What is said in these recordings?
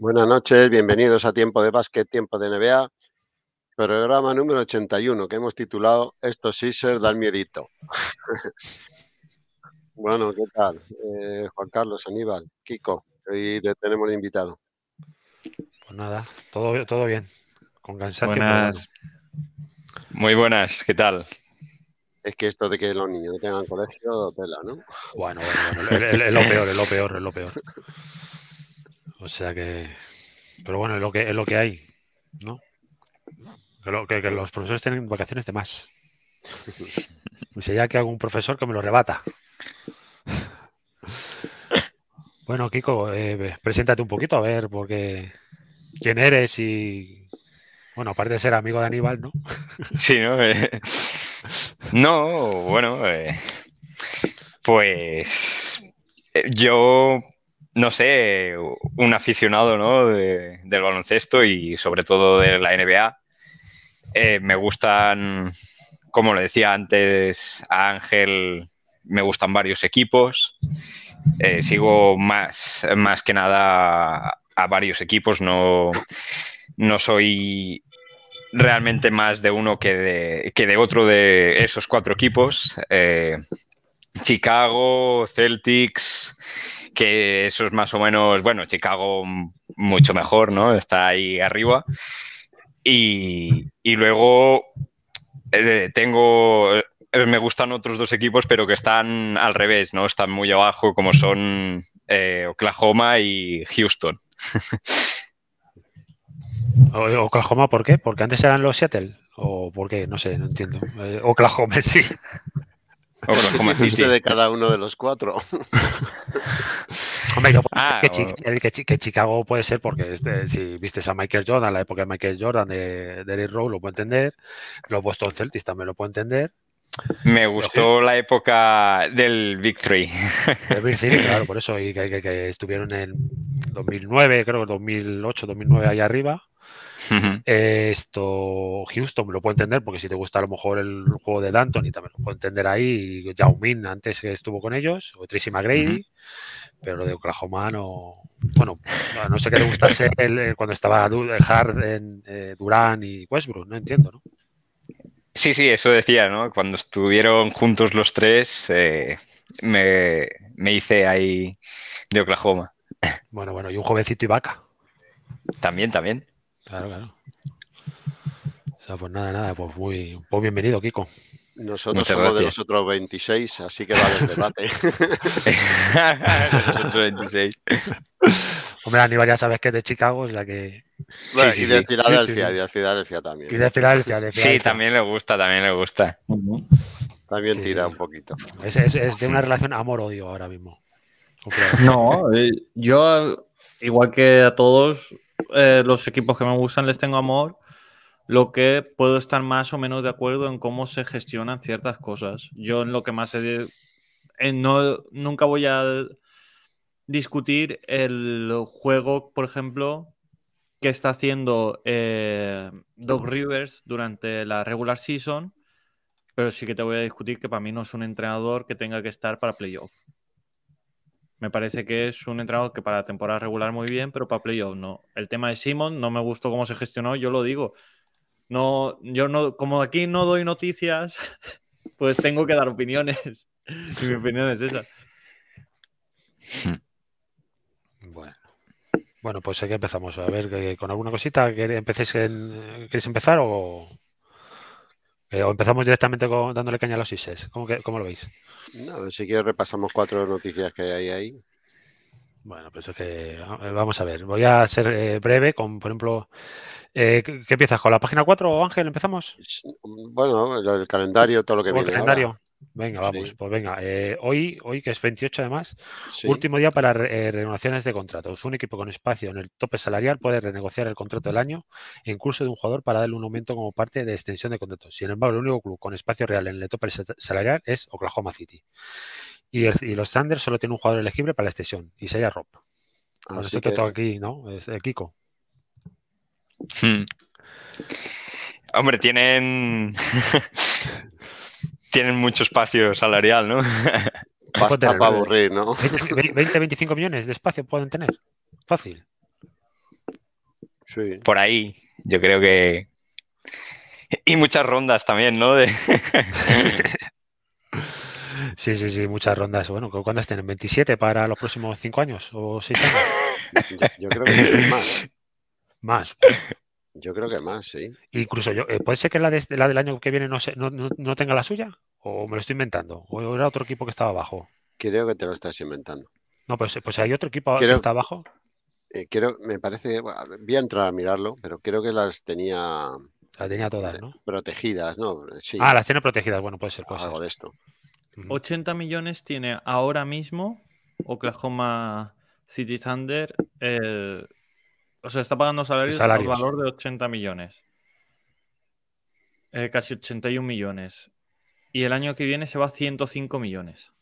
Buenas noches, bienvenidos a Tiempo de Básquet, Tiempo de NBA, programa número 81 que hemos titulado Esto ser da el miedito. bueno, ¿qué tal? Eh, Juan Carlos, Aníbal, Kiko, hoy tenemos de invitado. Pues nada, todo, todo bien, con cansancio. Buenas. Muy buenas, ¿qué tal? Es que esto de que los niños no tengan colegio, tela, ¿no? Bueno, bueno, bueno es lo peor, es lo peor, es lo peor. O sea que. Pero bueno, es lo que, es lo que hay, ¿no? Que, los profesores tienen vacaciones de más. Y sería ya que algún profesor que me lo rebata. Bueno, Kiko, eh, preséntate un poquito, a ver, porque quién eres y. Bueno, aparte de ser amigo de Aníbal, ¿no? Sí, ¿no? Eh, no, bueno, eh, pues yo no sé, un aficionado ¿no? del baloncesto y sobre todo de la NBA. Eh, me gustan, como le decía antes a Ángel, me gustan varios equipos. Eh, sigo más, más que nada a, varios equipos. No, no soy realmente más de uno que de, que de otro de esos cuatro equipos. Eh, Chicago, Celtics, que eso es más o menos, bueno, Chicago mm, mucho mejor, ¿no? Está ahí arriba. Y, luego eh, tengo, eh, me gustan otros dos equipos, pero que están al revés, ¿no? Están muy abajo, como son eh, Oklahoma y Houston. ¿Oklahoma por qué? ¿Porque antes eran los Seattle? ¿O por qué? No sé, no entiendo. Oklahoma sí de cada uno de los cuatro. Hombre, ah, que, Chicago puede ser porque este, si viste a Michael Jordan, la época de Michael Jordan, de, Derrick Rowe, lo puedo entender. Los Boston Celtics también lo puedo entender. Me gustó la época del Big Three. El claro, por eso. Y que, estuvieron en 2009, creo, 2008, 2009, ahí arriba. Esto, Houston, lo puedo entender, porque si te gusta a lo mejor el juego de Danton y también lo puedo entender ahí. Yao Min antes estuvo con ellos, o Tracy McGrady, pero lo de Oklahoma no. Bueno, no sé qué le gustase el, eh, cuando estaba eh, Hard en eh, Durán y Westbrook, no entiendo, ¿no? Sí, sí, eso decía, ¿no? Cuando estuvieron juntos los tres, me, me, hice ahí de Oklahoma. Bueno, bueno, y un jovencito y vaca. También, también. Claro, claro. O sea, pues nada, nada, pues muy pues bienvenido, Kiko. Nosotros somos de los otros 26, así que vale el debate. los otros 26. Hombre, Aníbal ya sabes que es de Chicago, es la que... sí, y sí, de sí. Filadelfia, y de Filadelfia también. Y de de Sí, también le gusta, también le gusta. También tira un poquito. es de una relación amor-odio ahora mismo. No, eh, yo, igual que a todos, eh, los equipos que me gustan les tengo amor, lo que puedo estar más o menos de acuerdo en cómo se gestionan ciertas cosas. Yo en lo que más he, eh, no, nunca voy a discutir el juego, por ejemplo, que está haciendo eh, Doug Rivers durante la regular season, pero sí que te voy a discutir que para mí no es un entrenador que tenga que estar para playoff. Me parece que es un entrenador que para temporada regular muy bien, pero para playoff no. El tema de Simon no me gustó cómo se gestionó, yo lo digo. No, yo no, como aquí no doy noticias, pues tengo que dar opiniones. y mi opinión es esa. Bueno. Bueno, pues aquí empezamos. A ver, con alguna cosita, ¿queréis eh, empezar o, eh, ¿O empezamos directamente con, dándole caña a los ISES? ¿Cómo, lo veis? No, si quieres repasamos cuatro noticias que hay ahí. Bueno, pues es que vamos a ver. Voy a ser eh, breve con, por ejemplo, eh, ¿qué empiezas? ¿Con la página 4, Ángel? ¿Empezamos? Bueno, el calendario, todo lo que viene. El calendario. Venga, vamos, pues venga. Eh, hoy, hoy, que es 28 además, último día para eh, renovaciones de contratos. Un equipo con espacio en el tope salarial puede renegociar el contrato del año en curso de un jugador para darle un aumento como parte de extensión de contratos. Sin embargo, el único club con espacio real en el tope salarial es Oklahoma City. Y, los Sanders solo tienen un jugador elegible para la extensión, y llama Rob. Con Así que... aquí, ¿no? Es, eh, Kiko. Hmm. Hombre, tienen. tienen mucho espacio salarial, ¿no? Basta para aburrir, ¿no? 20, 25 millones de espacio pueden tener. Fácil. Por ahí, yo creo que. Y muchas rondas también, ¿no? Sí, sí, sí, muchas rondas. Bueno, ¿cuántas tienen? ¿27 para los próximos 5 años o 6 años? yo creo que más. Más. Yo creo que más, sí. Incluso yo, eh, ¿puede ser que este, la, del año que viene no, tenga la suya? ¿O me lo estoy inventando? ¿O era otro equipo que estaba abajo? Creo que te lo estás inventando. No, pues, pues hay otro equipo que está abajo. Eh, me parece, bueno, voy a entrar a mirarlo, pero creo que las tenía. Las tenía todas, ¿no? Protegidas, ¿no? Sí. Ah, las tiene protegidas, bueno, puede ser. cosa esto. 80 millones tiene ahora mismo Oklahoma City Thunder o sea, está pagando salarios, por al valor de 80 millones. Eh, casi 81 millones. Y el año que viene se va a 105 millones.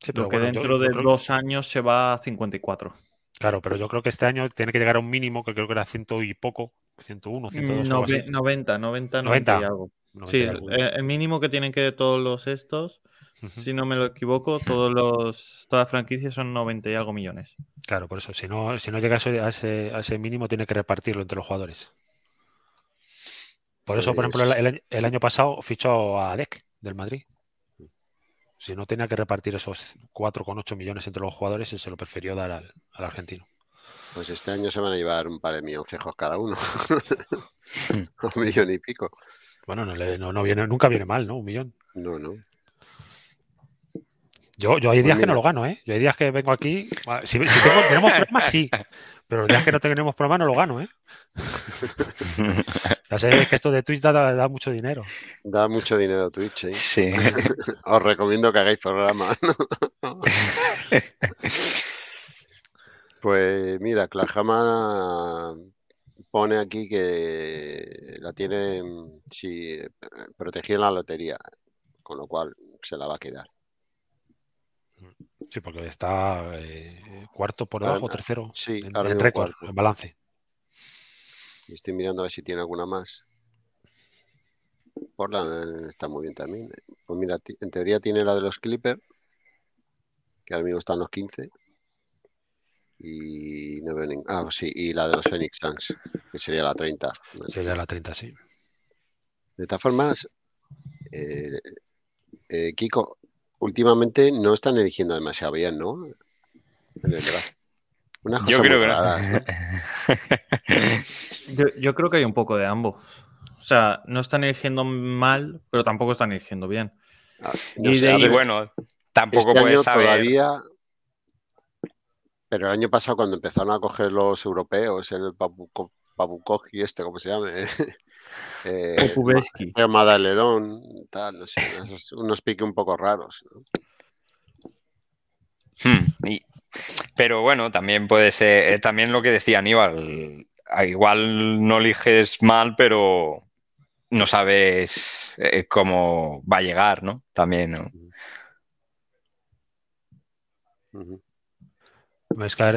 Sí, Lo que dentro de dos años se va a 54. Claro, pero yo creo que este año tiene que llegar a un mínimo que creo que era ciento y poco, 101, 102. 90, 90, 90, y algo. sí, El, mínimo que tienen que de todos los estos si no me lo equivoco, todos los, todas las franquicias son 90 y algo millones. Claro, por eso, si no, si no llega a ese, ese mínimo, tiene que repartirlo entre los jugadores. Por eso, por ejemplo, el, año pasado fichó a ADEC del Madrid. Si no tenía que repartir esos 4,8 millones entre los jugadores, se lo prefirió dar al, argentino. Pues este año se van a llevar un par de milloncejos cada uno. un millón y pico. Bueno, no, no, nunca viene mal, ¿no? Un millón. No, no. Yo, yo hay días que no lo gano, ¿eh? Yo hay días que vengo aquí. Si, tenemos problemas, sí. Pero los días que no tenemos problemas no lo gano, ¿eh? ya sabéis que esto de Twitch da, mucho dinero. Da mucho dinero Twitch, ¿eh? Sí. Os recomiendo que hagáis programas. pues mira, Klajama pone aquí que la tiene eh, protegida en la lotería, con lo cual se la va a quedar. Sí, porque está eh, cuarto por debajo, tercero. Sí, en, ahora en récord, en balance. Estoy mirando a ver si tiene alguna más. Por la... Eh, está muy bien también. Eh. Pues mira, en teoría tiene la de los Clipper, que ahora mismo están los 15. Y no veo Ah, sí, y la de los Phoenix Trans, que sería la 30. Sería la 30, sí. De todas formas, Kiko, últimamente no están eligiendo demasiado bien, ¿no? yo creo que yo, creo que hay un poco de ambos. O sea, no están eligiendo mal, pero tampoco están eligiendo bien. Ah, y, bueno, tampoco este saber. Todavía, pero el año pasado, cuando empezaron a coger los europeos, en el Papu, y este, ¿cómo se llama... Eh, unos, piques un poco raros. Hmm. pero bueno, también puede ser, eh, también lo que decía Aníbal, igual no eliges mal, pero no sabes eh, cómo va a llegar, ¿no? También,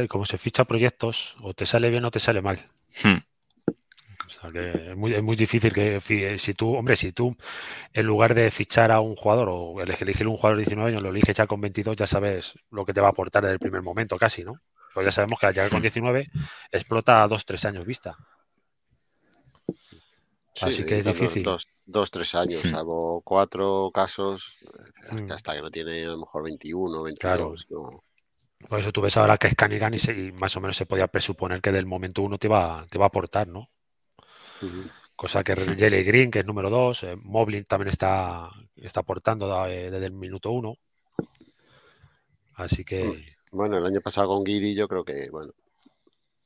como se ficha proyectos, o te sale bien o te sale mal. Hmm es muy, es muy difícil que eh, si tú, hombre, si tú en lugar de fichar a un jugador o elegir un jugador de 19 años, lo eliges ya con 22, ya sabes lo que te va a aportar desde el primer momento casi, ¿no? Pues ya sabemos que al llegar con 19 explota a 2-3 años vista. Así que es difícil. Dos, 3 tres años, salvo cuatro casos, eh, mm. hasta que no tiene a lo mejor 21, 22. Por eso tú ves ahora que es Canigan y, y, más o menos se podía presuponer que del momento uno te va, te va a aportar, ¿no? Cosa que Jelly Green, que es número 2, eh, Moblin también está, está aportando eh, desde el minuto 1. Así que. Mm. Bueno, el año pasado con Guidi, yo creo que, bueno,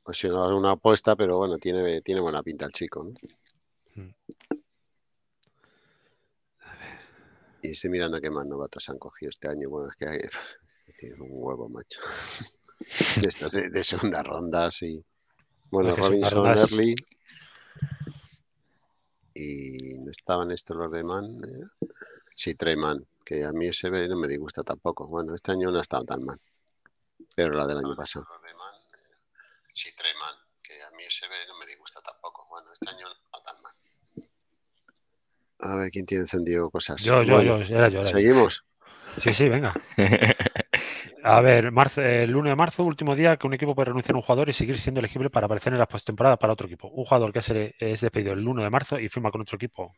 ha sido una apuesta, pero bueno, tiene, tiene buena pinta el chico. Mm. Y estoy mirando qué más novatos han cogido este año. Bueno, es que hay, un huevo, macho. De, segunda ronda, sí. Bueno, Robinson Early y no estaban estos los de Man. si ¿eh? Sí, Treyman, que a mí ese no me disgusta tampoco. Bueno, este año no ha estado tan mal, pero la del año pasado. Eh, sí, treman, que a mí ese no me disgusta tampoco. Bueno, este año no está tan mal. A ver quién tiene encendido cosas. Yo, yo, yo, era yo. ¿Seguimos? Sí, sí, venga. A ver, marzo, el 1 de marzo, último día que un equipo puede renunciar a un jugador y seguir siendo elegible para aparecer en las postemporada para otro equipo. Un jugador que es despedido el 1 de marzo y firma con otro equipo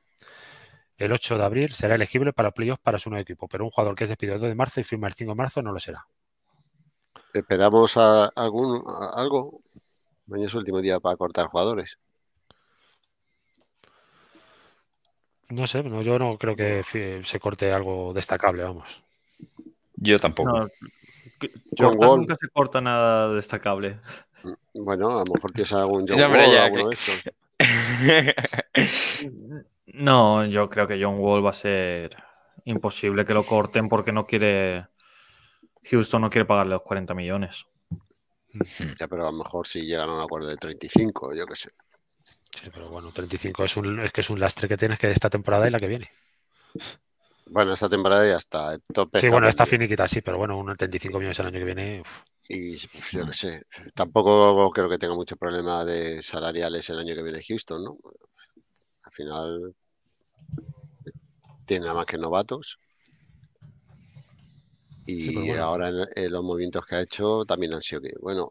el 8 de abril será elegible para playoffs para su nuevo equipo, pero un jugador que es despedido el 2 de marzo y firma el 5 de marzo no lo será. ¿Esperamos a algún, algo? Mañana es el último día para cortar jugadores. No sé, yo no creo que se corte algo destacable, vamos. Yo tampoco. John Wall. Nunca se corta nada destacable. Mm, bueno, a lo mejor tienes algún John Wall. No, yo creo que John Wall va a ser imposible que lo corten porque no quiere. Houston no quiere pagarle los 40 millones. Hmm. Ya, pero a lo mejor si llegan a un acuerdo de 35, yo qué sé. Sí, pero bueno, 35 es, que es un lastre que tienes que de esta temporada y la que viene. Bueno, esta temporada ya está. Tope sí, bueno, está finiquita, sí, pero bueno, unos 35 millones el año que viene. Y pues, yo no sé, tampoco creo que tenga mucho problema de salariales el año que viene Houston, ¿no? Al final tiene nada más que novatos. Y ahora en los movimientos que ha hecho también han sido que, bueno,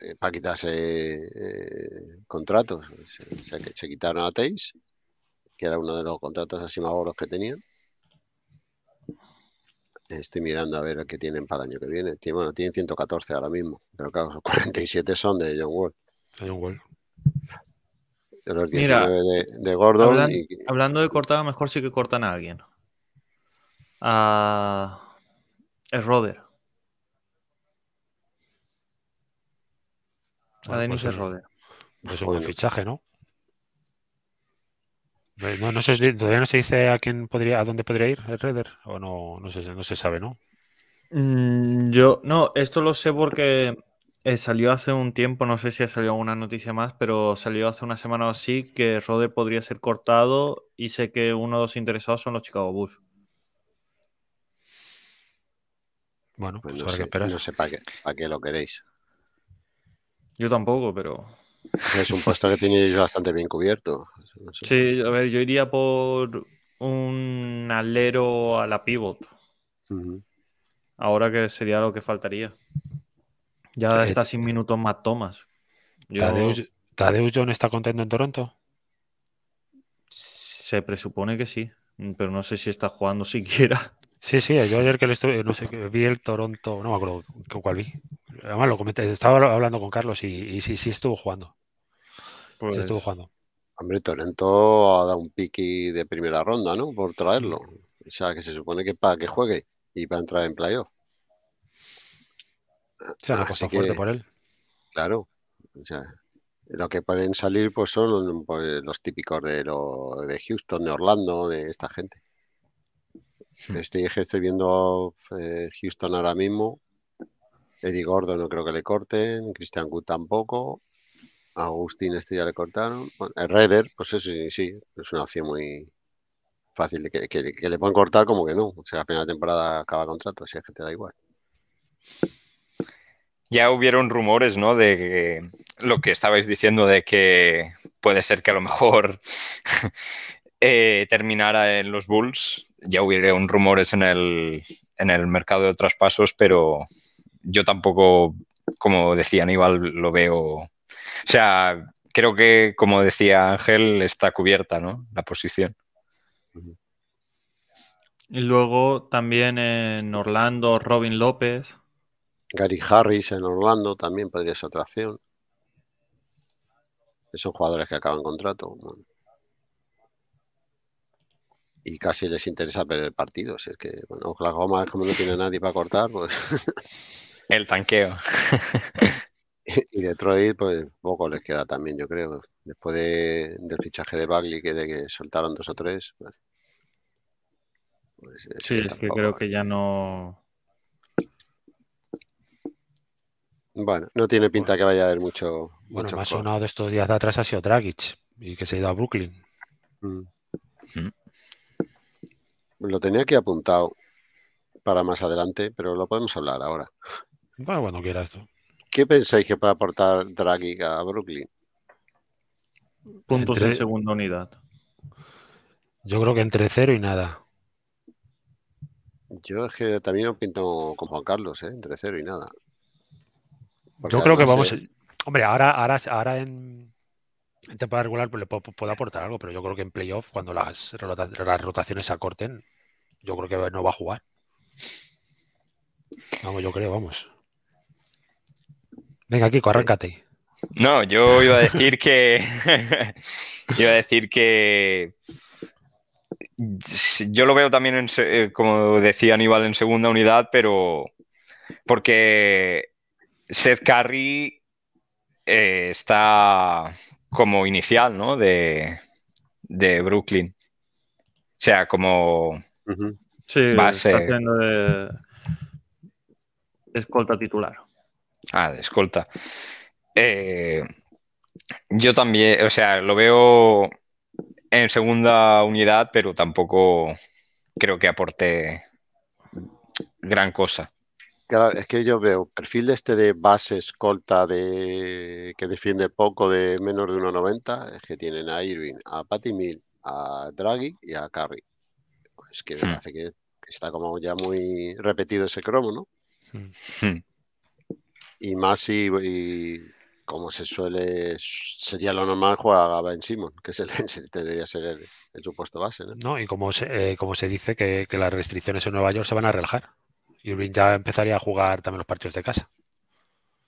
eh, para quitarse eh, contratos, se, quitaron a Teis, que era uno de los contratos así más que tenía Estoy mirando a ver qué tienen para el año que viene. Bueno, tienen 114 ahora mismo, pero claro, 47 son de John Wall. los 19 Mira, de, Gordon. y... Hablando de cortada mejor sí que cortan a alguien. A... Es Roder. Ah, a Denis pues Roder. Pues es un buen fichaje, ¿no? No, sé, todavía no se dice a quién podría, dónde podría ir el Redder, o no, no, se, sabe, ¿no? Mm, yo, no, esto lo sé porque eh, salió hace un tiempo, no sé si ha salido alguna noticia más, pero salió hace una semana o así que Rode podría ser cortado y sé que uno de los interesados son los Chicago Bulls. Bueno, pues, pues no, sé, que no sé para qué lo queréis. Yo tampoco, pero... Es un puesto que tenéis bastante bien cubierto. Sí, a ver, yo iría por un alero a la pivot. Ahora que sería lo que faltaría. Ya eh, está sin minutos más tomas. Yo... Tadeusz John está contento en Toronto. Se presupone que sí, pero no sé si está jugando siquiera. Sí, sí, yo ayer que le estuve, no sé, vi el Toronto, no me acuerdo cuál vi. Además, lo comenté, estaba hablando con Carlos y, y sí, sí estuvo jugando. Se pues estuvo jugando. Hombre, Torento ha dado un piqui de primera ronda, ¿no? Por traerlo. O sea, que se supone que para que juegue y para entrar en playoff. Se ha una fuerte por él. Claro. O sea, lo que pueden salir pues son pues, los típicos de, de Houston, de Orlando, de esta gente. Hmm. Estoy, viendo eh, Houston ahora mismo. Eddie Gordo no creo que le corten, Christian Good tampoco. Agustín este ya le cortaron. el Redder, pues eso sí, sí, es una opción muy fácil. Que, que, le pueden cortar como que no. O sea, a temporada acaba contrato, así es que te da igual. Ya hubieron rumores, ¿no? De lo que estabais diciendo de que puede ser que a lo mejor eh, terminara en los Bulls. Ya hubieron rumores en el, en el mercado de traspasos, pero yo tampoco, como decía Aníbal, lo veo o sea, creo que, como decía Ángel, está cubierta ¿no? la posición. Y luego también en Orlando, Robin López. Gary Harris en Orlando también podría ser otra acción. jugadores que acaban contrato. Y casi les interesa perder partidos. Es que, bueno, Oklahoma, como no tiene nadie para cortar, pues. El tanqueo. y Detroit, pues poco les queda también, yo creo. Después del fichaje de Bagley, que de que soltaron dos o tres. Pues, pues, sí, es que creo que ya no. Bueno, no tiene pinta que vaya a haber mucho. Bueno, más sonado de estos días de atrás ha sido Dragic y que se ha ido a Brooklyn. Mm. Mm. Lo tenía aquí apuntado para más adelante, pero lo podemos hablar ahora. Bueno, cuando quieras tú. ¿Qué pensáis que puede aportar Draghi a Brooklyn? Puntos en segunda unidad. Yo creo que entre cero y nada. Yo es que también lo pinto con Juan Carlos, ¿eh? entre cero y nada. Yo creo que vamos. Hombre, ahora, ahora, ahora en, temporada regular le puedo, aportar algo, pero yo creo que en playoff, cuando las, las rotaciones se acorten, yo creo que no va a jugar. Vamos, yo creo, vamos. Venga, Kiko, arráncate. No, yo iba a decir que. iba a decir que. Yo lo veo también, eh, como decía Aníbal, en segunda unidad, pero. Porque Seth Curry eh, está como inicial, ¿no? De, de, Brooklyn. O sea, como. base. está haciendo Escolta titular. Ah, de escolta. Eh, yo también, o sea, lo veo en segunda unidad, pero tampoco creo que aporte gran cosa. Claro, es que yo veo perfil de este de base escolta de que defiende poco de menos de 1.90, es que tienen a Irving, a Patty Mill, a Draghi y a Curry. Es pues que me hmm. que está como ya muy repetido ese cromo, ¿no? Sí. Hmm. Hmm. Y más si, y, como se suele, sería lo normal, jugar a Ben Simon, que es el, debería ser el, supuesto base. ¿no? y como se, eh, como se dice que, las restricciones en Nueva York se van a relajar. Irving ya empezaría a jugar también los partidos de casa.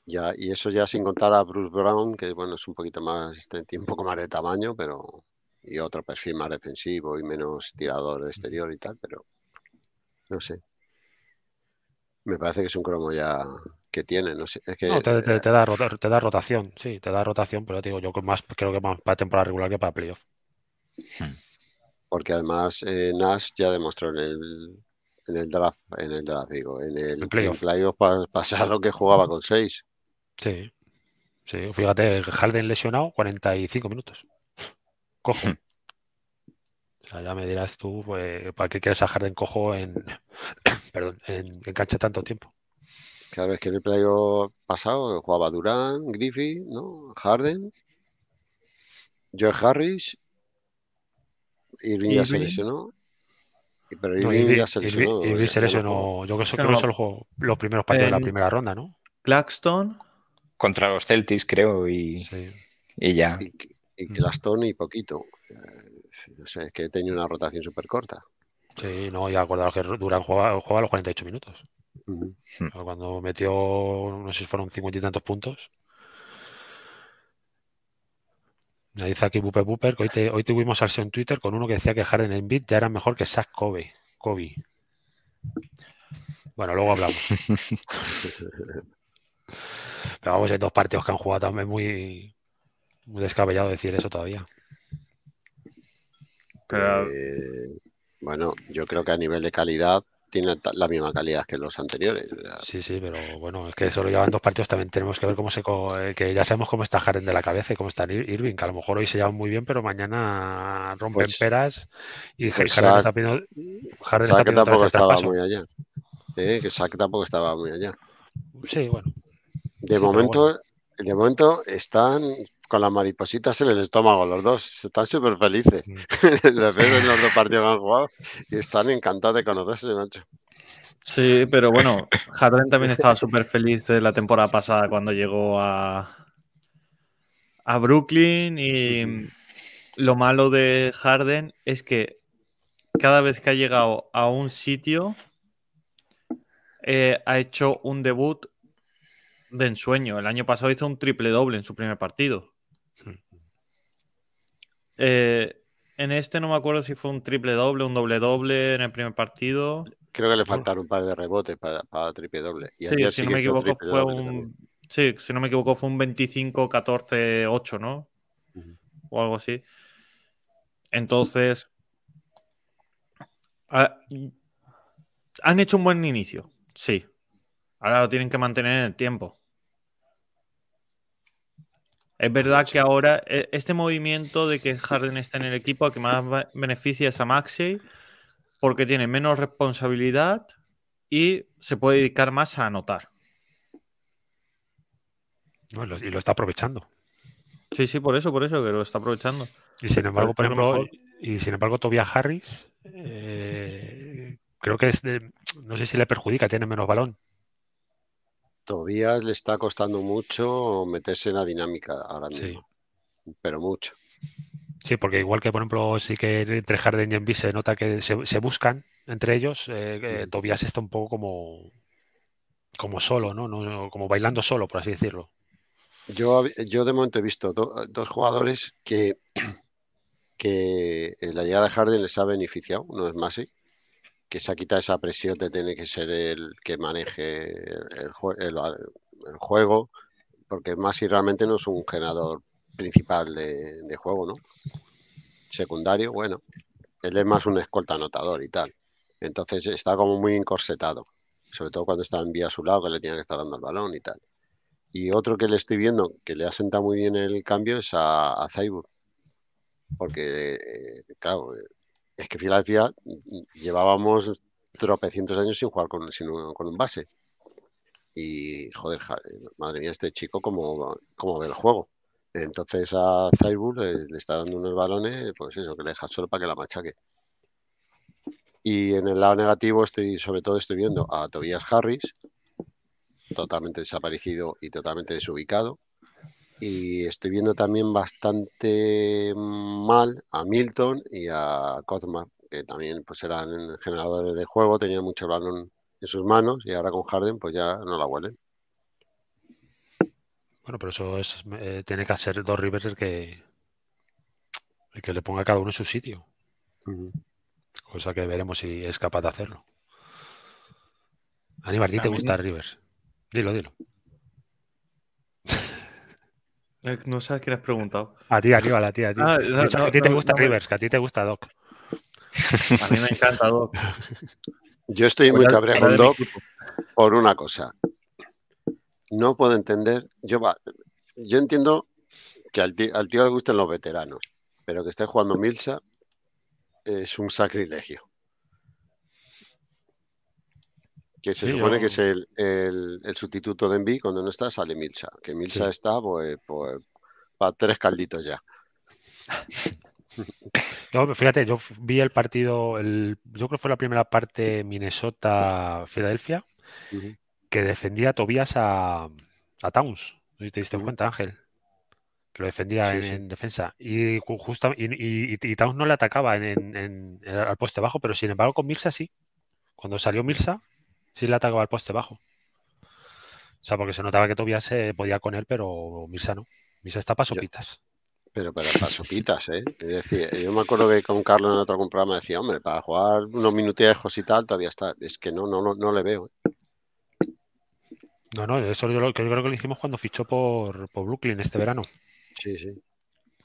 Ya, y eso ya sin contar a Bruce Brown, que bueno, es un poquito más, un poco más de tamaño, pero y otro perfil más defensivo y menos tirador exterior y tal, pero no sé. Me parece que es un cromo ya que tiene, no sé. Eh, te, da, rotación, sí, te da rotación, pero digo, yo más, creo que más para temporada regular que para playoff. Hmm. Porque además eh, Nash ya demostró en el, en el draft, en el draft, digo, en el, playoff pasado que jugaba con 6. Sí, sí, fíjate, Harden lesionado 45 minutos. Cojo. Hmm ya me dirás tú, pues, ¿para qué quieres a Harden cojo en, perdón, en, tanto tiempo? Claro, es que en el playo pasado jugaba Durán, Griffith, ¿no? Harden, Joe Harris, Irving, Irving. ya se lesionó. Pero Irving, ya se lesionó. Irving, yo creo, que son los primeros partidos de la primera ronda, ¿no? Claxton. Contra los Celtics, creo, y, ya. y mm. Claxton y poquito. Eh, es que tenía una rotación súper corta. Sí, no, y acordaros que duran jugaba, los 48 minutos. Hmm. Cuando metió, no sé si fueron 50 y tantos puntos. Me dice aquí Bupe Buper hoy, te, tuvimos al en Twitter con uno que decía que Harden Bit ya era mejor que Zach Kobe. Kobe. Bueno, luego hablamos. Pero vamos, hay dos partidos que han jugado también muy, muy descabellado decir eso todavía bueno, yo creo que a nivel de calidad tiene la misma calidad que los anteriores. Sí, sí, pero bueno, es que solo llevan dos partidos, también tenemos que ver cómo se... Eh, que ya sabemos cómo está Jaren de la cabeza y cómo está Irving, que a lo mejor hoy se llevan muy bien, pero mañana rompen pues peras y Jaren está pidiendo... Jaren tampoco estaba muy allá. Eh, que tampoco estaba muy allá. Sí, bueno. De momento... De momento están con las maripositas en el estómago los dos. Están súper felices. Mm. los los dos partidos que han jugado y están encantados de conocerse, macho. Sí, pero bueno, Harden también estaba súper feliz de la temporada pasada cuando llegó a, a Brooklyn y lo malo de Harden es que cada vez que ha llegado a un sitio eh, ha hecho un debut de ensueño. El año pasado hizo un triple doble en su primer partido. Eh, en este no me acuerdo si fue un triple doble, un doble doble en el primer partido. Creo que le faltaron un par de rebotes para, triple doble. sí, si no me equivoco fue un. 25-14-8, ¿no? O algo así. Entonces. Ah, han hecho un buen inicio, sí. Ahora lo tienen que mantener en el tiempo. Es verdad que ahora e, este movimiento de que Harden está en el equipo a que más beneficia es a Maxi porque tiene menos responsabilidad y se puede dedicar más a anotar. y, lo, está aprovechando. Sí, sí, por eso, por eso, que lo está aprovechando. Y sin embargo, por ejemplo, y sin embargo, Tobias Harris eh, creo que es no sé si le perjudica, tiene menos balón. Tobías le está costando mucho meterse en la dinámica ahora mismo. Pero mucho. Sí, porque igual que, por ejemplo, sí que entre Harden y Envy se nota que se, buscan entre ellos, eh, mm. está un poco como, como solo, ¿no? Como bailando solo, por así decirlo. Yo, yo de momento he visto dos jugadores que, que la llegada de Harden les ha beneficiado. Uno es más sí? que se ha quitado esa presión de tener que ser el que maneje el, juego, porque y realmente no es un generador principal de, juego, ¿no? Secundario, bueno, él es más un escolta anotador y tal. Entonces está como muy encorsetado, sobre todo cuando está en vía a su lado, que le tiene que estar dando el balón y tal. Y otro que le estoy viendo que le asenta muy bien el cambio es a, a Porque, eh, claro, eh, es que Filadelfia mm, mm, llevábamos tropecientos años sin jugar con, un, base. Y, joder, eh, madre mía, este chico como, ve el juego. Entonces a Zaybull eh, le, está dando unos balones, pues eso, que le deja solo para que la machaque. Y en el lado negativo estoy, sobre todo estoy viendo a Tobias Harris, totalmente desaparecido y totalmente desubicado y estoy viendo también bastante mal a Milton y a cosma que también pues eran generadores de juego, tenían mucho balón en sus manos y ahora con Harden pues ya no la huelen. Bueno, pero eso es, eh, tiene que hacer dos Rivers el que, que le ponga cada uno en su sitio. Cosa que veremos si es capaz de hacerlo. Aníbal, ¿a ti te gusta Rivers? Dilo, dilo. Eh, no sabes quién has preguntado. A ti, a ti, a ti. Ah, a ti te gusta Rivers, que a ti te gusta Doc. A mí me encanta Doc. Yo estoy muy cabreado con Doc por una cosa. No puedo entender. Yo, yo entiendo que al tío, al tío, le gusten los veteranos, pero que esté jugando Milsa es un sacrilegio. Que se supone que es el, sustituto de Envy, cuando no está sale Milsa, que Milsa está pues, pues para tres calditos ya. fíjate, yo vi el partido, el, yo creo que fue la primera parte Minnesota-Filadelfia, que defendía a Tobías a, a Towns. te diste cuenta, Ángel. Que lo defendía en, defensa. Y, justo y, y, Towns no le atacaba en, en, al poste bajo, pero sin embargo con Milsa sí. Cuando salió Milsa Sí le atacaba al poste bajo. O sea, porque se notaba que Tobias se podía con él, pero Mirsa no. Mirsa está para sopitas. Pero para, sopitas, ¿eh? Es decir, yo me acuerdo que con Carlos en otro programa decía, hombre, para jugar unos minutejos y tal, todavía está. Es que no, no, no, no le veo. ¿eh? No, no, eso yo, lo, que creo que lo dijimos cuando fichó por, por Brooklyn este verano. Sí, sí.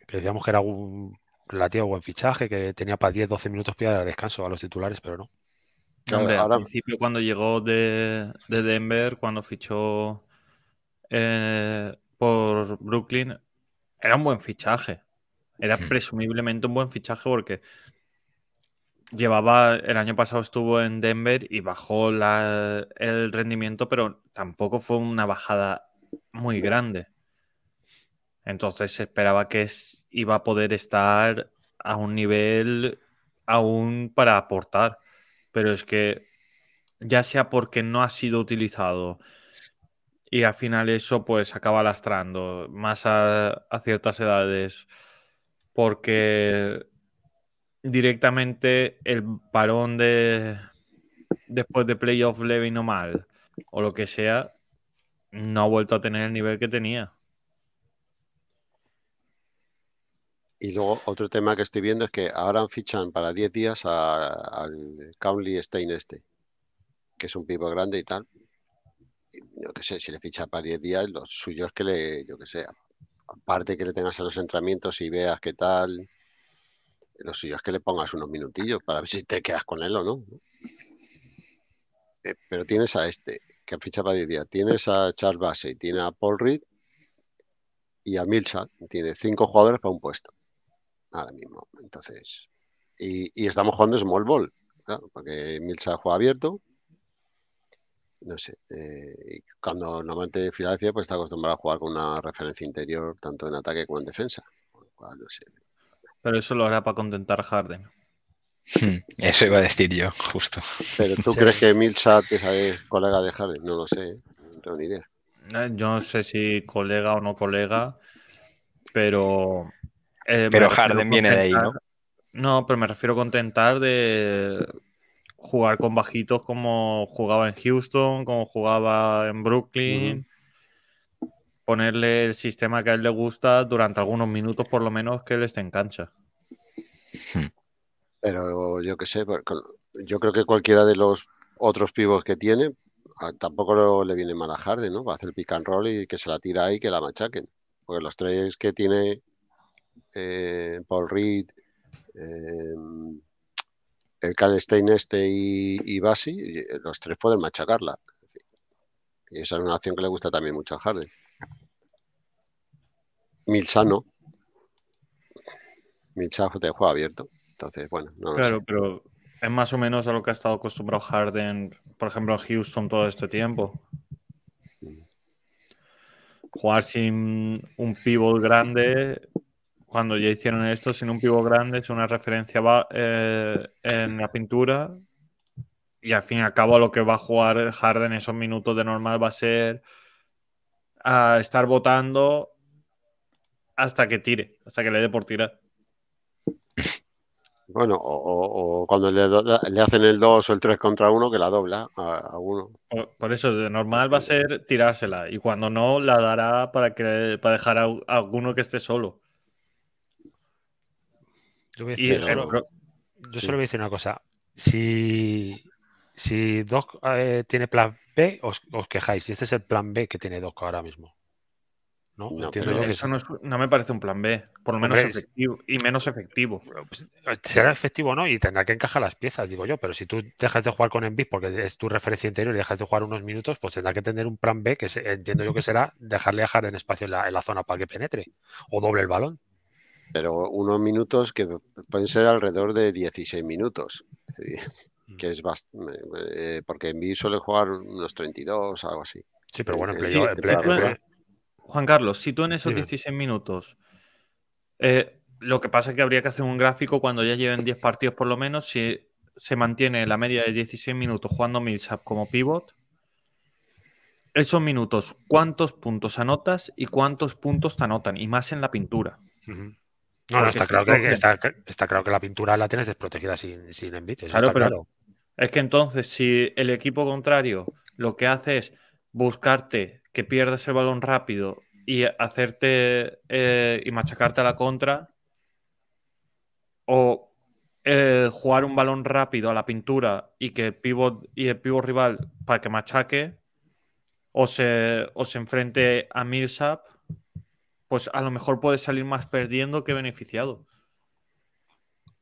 Que decíamos que era un relativo buen fichaje, que tenía para 10, 12 minutos para descanso a los titulares, pero no al principio cuando llegó de, Denver, cuando fichó eh, por Brooklyn, era un buen fichaje. Era hmm. presumiblemente un buen fichaje porque llevaba, el año pasado estuvo en Denver y bajó el rendimiento, pero tampoco fue una bajada muy grande. Entonces se esperaba que iba a poder estar a un nivel aún para aportar pero es que ya sea porque no ha sido utilizado y al final eso pues acaba lastrando más a, ciertas edades porque directamente el parón de después de playoff leve y no mal o lo que sea no ha vuelto a tener el nivel que tenía. Y luego otro tema que estoy viendo es que ahora fichan para 10 días al Cowley Stein este, que es un pivo grande y tal. Yo qué sé, si le ficha para 10 días, lo suyo es que le, yo qué sé, aparte que le tengas a los entrenamientos y veas qué tal, lo suyo es que le pongas unos minutillos para ver si te quedas con él o no. Eh, pero tienes a este, que ficha para 10 días, tienes a Charles Bassey, tiene a Paul Reed y a milsa Tiene cinco jugadores para un puesto ahora mismo. Entonces, y, estamos jugando Small Ball, porque Milsa juega abierto. No sé, eh, cuando normalmente Filadelfia pues está acostumbrado a jugar con una referencia interior, tanto en ataque como en defensa. Pero eso lo hará para contentar Harden. Hmm, eso iba a decir yo, justo. Pero tú crees que Milsa es eh, colega de Harden, no lo sé, eh, no ni idea. Eh, yo no sé si colega o no colega, pero eh, pero Harden viene de ahí, ¿no? No, pero me refiero a contentar de jugar con bajitos como jugaba en Houston, como jugaba en Brooklyn. Ponerle el sistema que a él le gusta durante algunos minutos, por lo menos, que él esté en cancha. Hmm. Pero yo qué sé, yo creo que cualquiera de los otros pibos que tiene tampoco le viene mal a Harden, ¿no? Va a hacer pick and roll y que se la tira ahí y que la machaquen. Porque los tres que tiene eh, Paul Reed, eh, el Stein este y, y Basi, eh, los tres pueden machacarla. Y esa es una acción que le gusta también mucho a Harden. Milsano. Milsano te juega abierto. Entonces, bueno, no Claro, pero es más o menos a lo que ha estado acostumbrado Harden, por ejemplo, en Houston todo este tiempo. Mm. Jugar sin un pivot grande cuando ya hicieron esto sin un pivo grande, es una referencia va, eh, en la pintura. Y al fin y al cabo, lo que va a jugar Harden esos minutos de normal va a ser a estar votando hasta que tire, hasta que le dé por tirar. Bueno, o, cuando le, hacen el 2 o el 3 contra 1, que la dobla a, uno. Por, eso, de normal va a ser tirársela. Y cuando no, la dará para, que, para dejar a alguno que esté solo. Yo, solo, voy a decir una cosa. Si, si Doc eh, tiene plan B, os, quejáis. Y este es el plan B que tiene Doc ahora mismo. ¿no? eso no, me parece un plan B, por lo menos efectivo y menos efectivo. Pues, será efectivo o no y tendrá que encajar las piezas, digo yo, pero si tú dejas de jugar con Envy porque es tu referencia interior y dejas de jugar unos minutos, pues tendrá que tener un plan B que entiendo yo que será dejarle dejar en espacio en la, zona para que penetre o doble el balón pero unos minutos que pueden ser alrededor de 16 minutos, mm. que es eh, porque en B suele jugar unos 32, algo así. Sí, pero bueno, en Juan Carlos, si tú en esos 16 minutos, eh, lo que pasa es que habría que hacer un gráfico cuando ya lleven 10 partidos por lo menos, si se mantiene la media de 16 minutos jugando Millsap como pivot, esos minutos, ¿cuántos puntos anotas y cuántos puntos te anotan? Y más en la pintura. No, no está, claro que, está, claro que la pintura la tienes desprotegida sin, sin claro, Es que entonces, si el equipo contrario lo que hace es buscarte que pierdas el balón rápido y hacerte eh, y machacarte a la contra, o eh, jugar un balón rápido a la pintura y que el pivot y el pivot rival para que machaque, o se, o se enfrente a Millsap, pues a lo mejor puedes salir más perdiendo que beneficiado.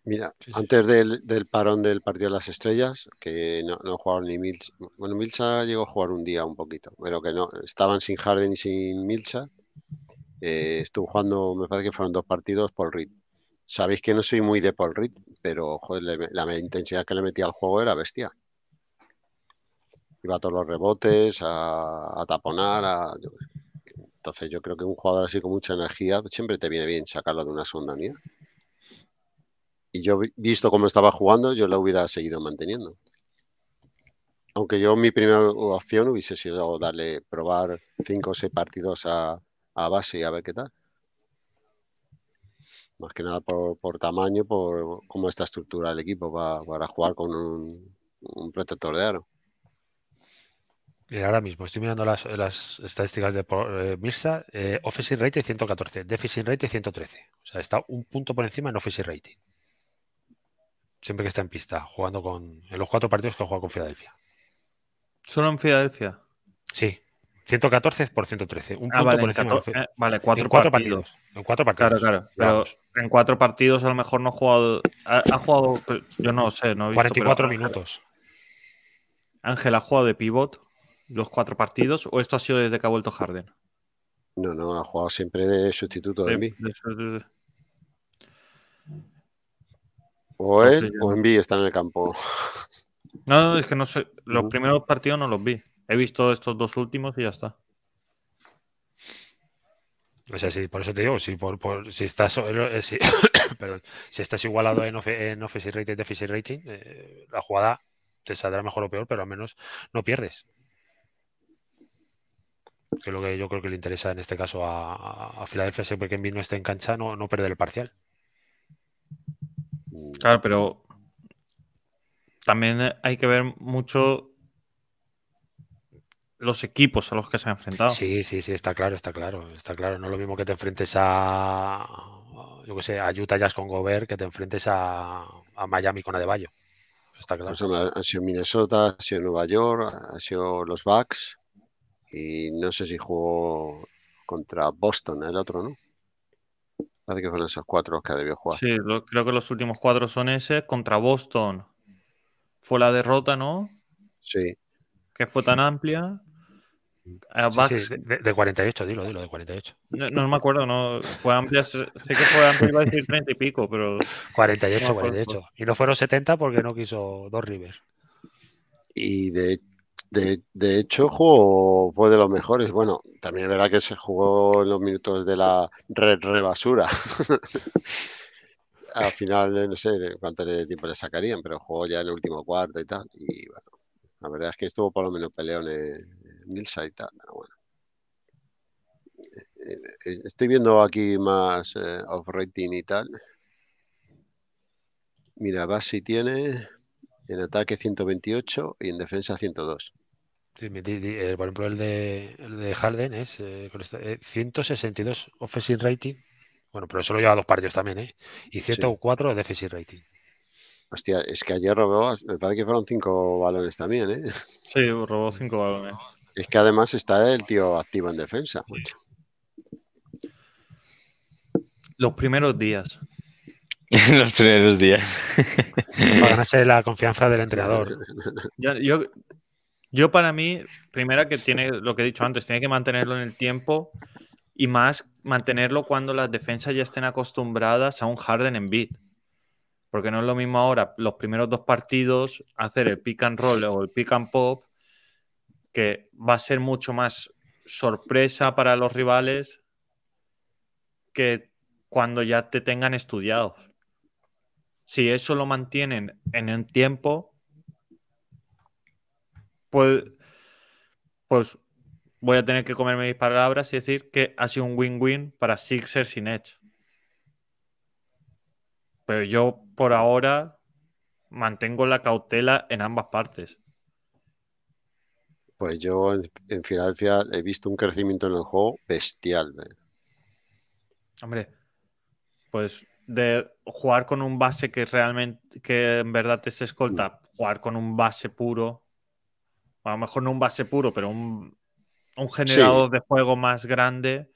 Mira, antes del, parón del partido de las estrellas, que no, no jugaron ni Milsa, bueno, Milsa llegó a jugar un día un poquito, pero que no, estaban sin Harden y sin Milsa, eh, estuvo jugando, me parece que fueron dos partidos por Reed. Sabéis que no soy muy de Paul Reed, pero joder, la intensidad que le metía al juego era bestia. Iba a todos los rebotes, a, a taponar, a, entonces yo creo que un jugador así con mucha energía siempre te viene bien sacarlo de una segunda unidad. Y yo, visto cómo estaba jugando, yo lo hubiera seguido manteniendo. Aunque yo mi primera opción hubiese sido darle, probar cinco o seis partidos a, base y a ver qué tal. Más que nada por, por tamaño, por cómo está estructura el equipo para, para jugar con un protector de aro ahora mismo estoy mirando las, estadísticas de eh, Mirsa. Eh, Offensive rating 114, deficit rating 113. O sea, está un punto por encima en Offensive rating. Siempre que está en pista, jugando con. En los cuatro partidos que ha jugado con Filadelfia. ¿Solo en Filadelfia? Sí. 114 por 113. Un punto por encima. vale, cuatro, partidos. En cuatro partidos. Claro, claro. Pero en cuatro partidos a lo mejor no ha jugado. Ha, jugado. Yo no sé, 44 minutos. Ángel ha jugado de pivot los cuatro partidos o esto ha sido desde que ha vuelto Harden? No, no, ha jugado siempre de sustituto de, Envy. O él no pues está en el campo. No, es que no sé. Los primeros partidos no los vi. He visto estos dos últimos y ya está. O sea, sí, por eso te digo, si, por, si, estás, eh, eh, si, estás igualado en, Offensive rating, deficit rating, eh, la jugada te saldrá mejor o peor, pero al menos no pierdes que es lo que yo creo que le interesa en este caso a, Filadelfia, siempre que Embiid no esté en cancha, no, perder el parcial. Claro, pero también hay que ver mucho los equipos a los que se han enfrentado. Sí, sí, sí, está claro, está claro, está claro. No es lo mismo que te enfrentes a, yo qué sé, a Utah Jazz con Gobert que te enfrentes a, Miami con Adebayo. Está claro. ha sido Minnesota, ha sido Nueva York, ha sido los Bucks y no sé si jugó contra Boston el otro, ¿no? Parece que fueron esos cuatro los que debió jugar. Sí, creo que los últimos cuatro son ese. Contra Boston fue la derrota, ¿no? Sí. Que fue tan amplia. de, 48, dilo, dilo, de 48. No, me acuerdo, no. Fue amplia, sé que fue amplia, iba a decir 30 y pico, pero. 48, de 48. Y no fueron 70 porque no quiso dos Rivers. Y de hecho... De, hecho, jugó, fue de los mejores. Bueno, también es verdad que se jugó en los minutos de la red rebasura. Al final, eh, no sé cuánto tiempo le sacarían, pero jugó ya en el último cuarto y tal. Y bueno, la verdad es que estuvo por lo menos peleón en Milsa y tal, bueno. Eh, eh, estoy viendo aquí más off-rating y tal. Mira, Basi tiene en ataque 128 y en defensa 102. Eh, por ejemplo, el de, el es 162 eh, este, eh, offensive rating. Bueno, pero eso lo lleva dos partidos también, ¿eh? Y 104 sí. rating. Hostia, es que ayer robó, me parece que fueron cinco balones también, ¿eh? Sí, robó cinco balones. Es que además está el tío activo en defensa. Los primeros días. los primeros días. Para ganarse la confianza del entrenador. yo yo para mí, primera que tiene lo que he dicho antes, tiene que mantenerlo en el tiempo y más mantenerlo cuando las defensas ya estén acostumbradas a un Harden en beat. Porque no es lo mismo ahora los primeros dos partidos hacer el pick and roll o el pick and pop, que va a ser mucho más sorpresa para los rivales que cuando ya te tengan estudiados. Si eso lo mantienen en el tiempo, pues, pues, voy a tener que comerme mis palabras y decir que ha sido un win-win para Sixers sin Edge. Pero yo por ahora mantengo la cautela en ambas partes. Pues yo en, en Filadelfia he visto un crecimiento en el juego bestial. Hombre, pues de jugar con un base que realmente, que en verdad te se escolta, mm. jugar con un base puro, a lo mejor no un base puro, pero un, generador de juego más grande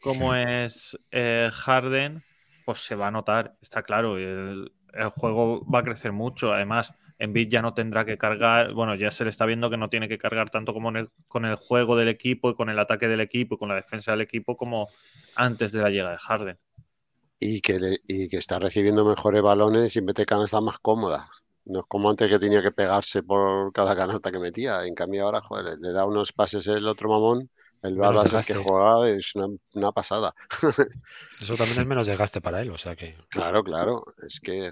como es eh, Harden, pues se va a notar, está claro, el, juego va a crecer mucho. Además, en bit ya no tendrá que cargar, bueno, ya se le está viendo que no tiene que cargar tanto como con el juego del equipo y con el ataque del equipo y con la defensa del equipo como antes de la llegada de Harden. Y que, está recibiendo mejores balones y mete está más cómoda no es como antes que tenía que pegarse por cada canasta que metía. En cambio ahora, joder, le da unos pases el otro mamón. El Barbas es que juega es una, pasada. Eso también es menos desgaste para él, o sea que. Claro, claro. Es que,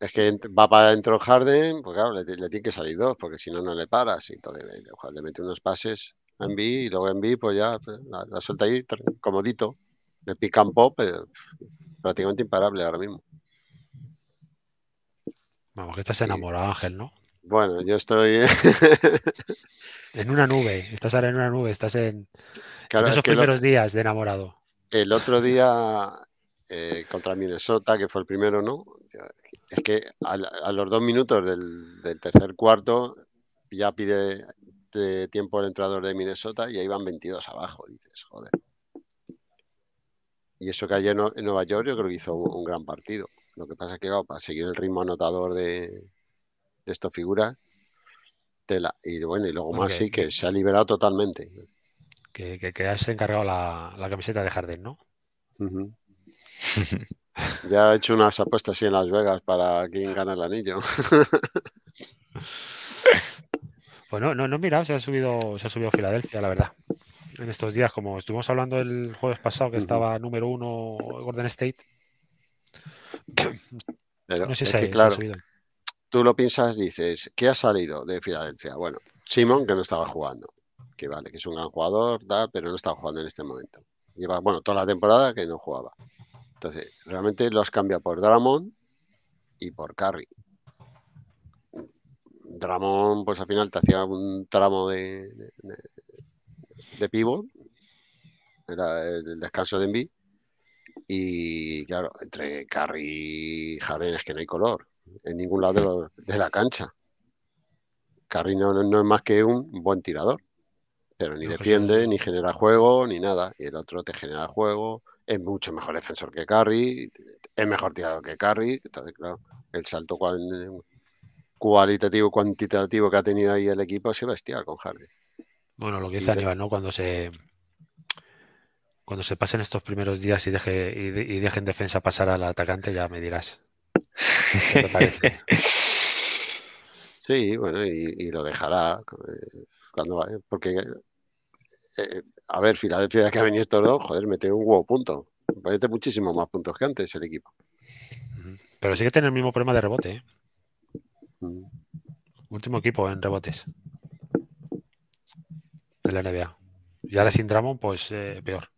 es que va para el Harden, pues claro, le, tiene que salir dos, porque si no, no le paras. Y entonces le, mete unos pases a Envy y luego Envy, pues ya pues, la, suelta ahí comodito. Le pican pop, pero prácticamente imparable ahora mismo. Vamos, que estás enamorado, Ángel, ¿no? Bueno, yo estoy. en una nube, estás ahora en una nube, estás en, esos primeros días de enamorado. El otro día eh, contra Minnesota, que fue el primero, ¿no? Es que a, los dos minutos del, tercer cuarto ya pide de tiempo el entrador de Minnesota y ahí van 22 abajo, dices, joder. Y eso que ayer en Nueva York yo creo que hizo un gran partido. Lo que pasa es que va para seguir el ritmo anotador de, esta figura. tela. Y bueno, y luego más sí que se ha liberado totalmente. Que, que, has encargado la, camiseta de Jardín, ¿no? ya ha hecho unas apuestas así en Las Vegas para quien gana el anillo. pues no, no, mirado. mira, se ha subido, se ha subido Filadelfia, la verdad. En estos días, como estuvimos hablando el jueves pasado que estaba número uno Gordon State, no sé claro, tú lo piensas, dices, ¿qué ha salido de Filadelfia? Bueno, Simon, que no estaba jugando, que vale, que es un gran jugador, da, pero no estaba jugando en este momento. Lleva, bueno, toda la temporada que no jugaba. Entonces, realmente lo has cambia por Dramon y por Curry. Dramon, pues al final te hacía un tramo de, de, era el descanso de Envy y claro, entre Carry y Harden es que no hay color en ningún lado de, la cancha. Carry no, es más que un buen tirador, pero ni pues defiende, ni genera juego, ni nada. Y el otro te genera juego, es mucho mejor defensor que Carry, es mejor tirador que Carry. Entonces, claro, el salto cualitativo, cuantitativo que ha tenido ahí el equipo va a con Harden. Bueno, lo que es Aníbal, ¿no? Cuando se, cuando se pasen estos primeros días y, deje, y, dejen defensa pasar al atacante, ya me dirás. Sí, bueno, y, lo dejará eh, cuando vaya, eh, porque eh, a ver, Filadelfia que ha venido estos dos, joder, mete un huevo punto. Parece muchísimo más puntos que antes el equipo. Pero sí que tiene el mismo problema de rebote. Mm. Último equipo en rebotes de la NBA. Y ahora sin Dramon, pues peor.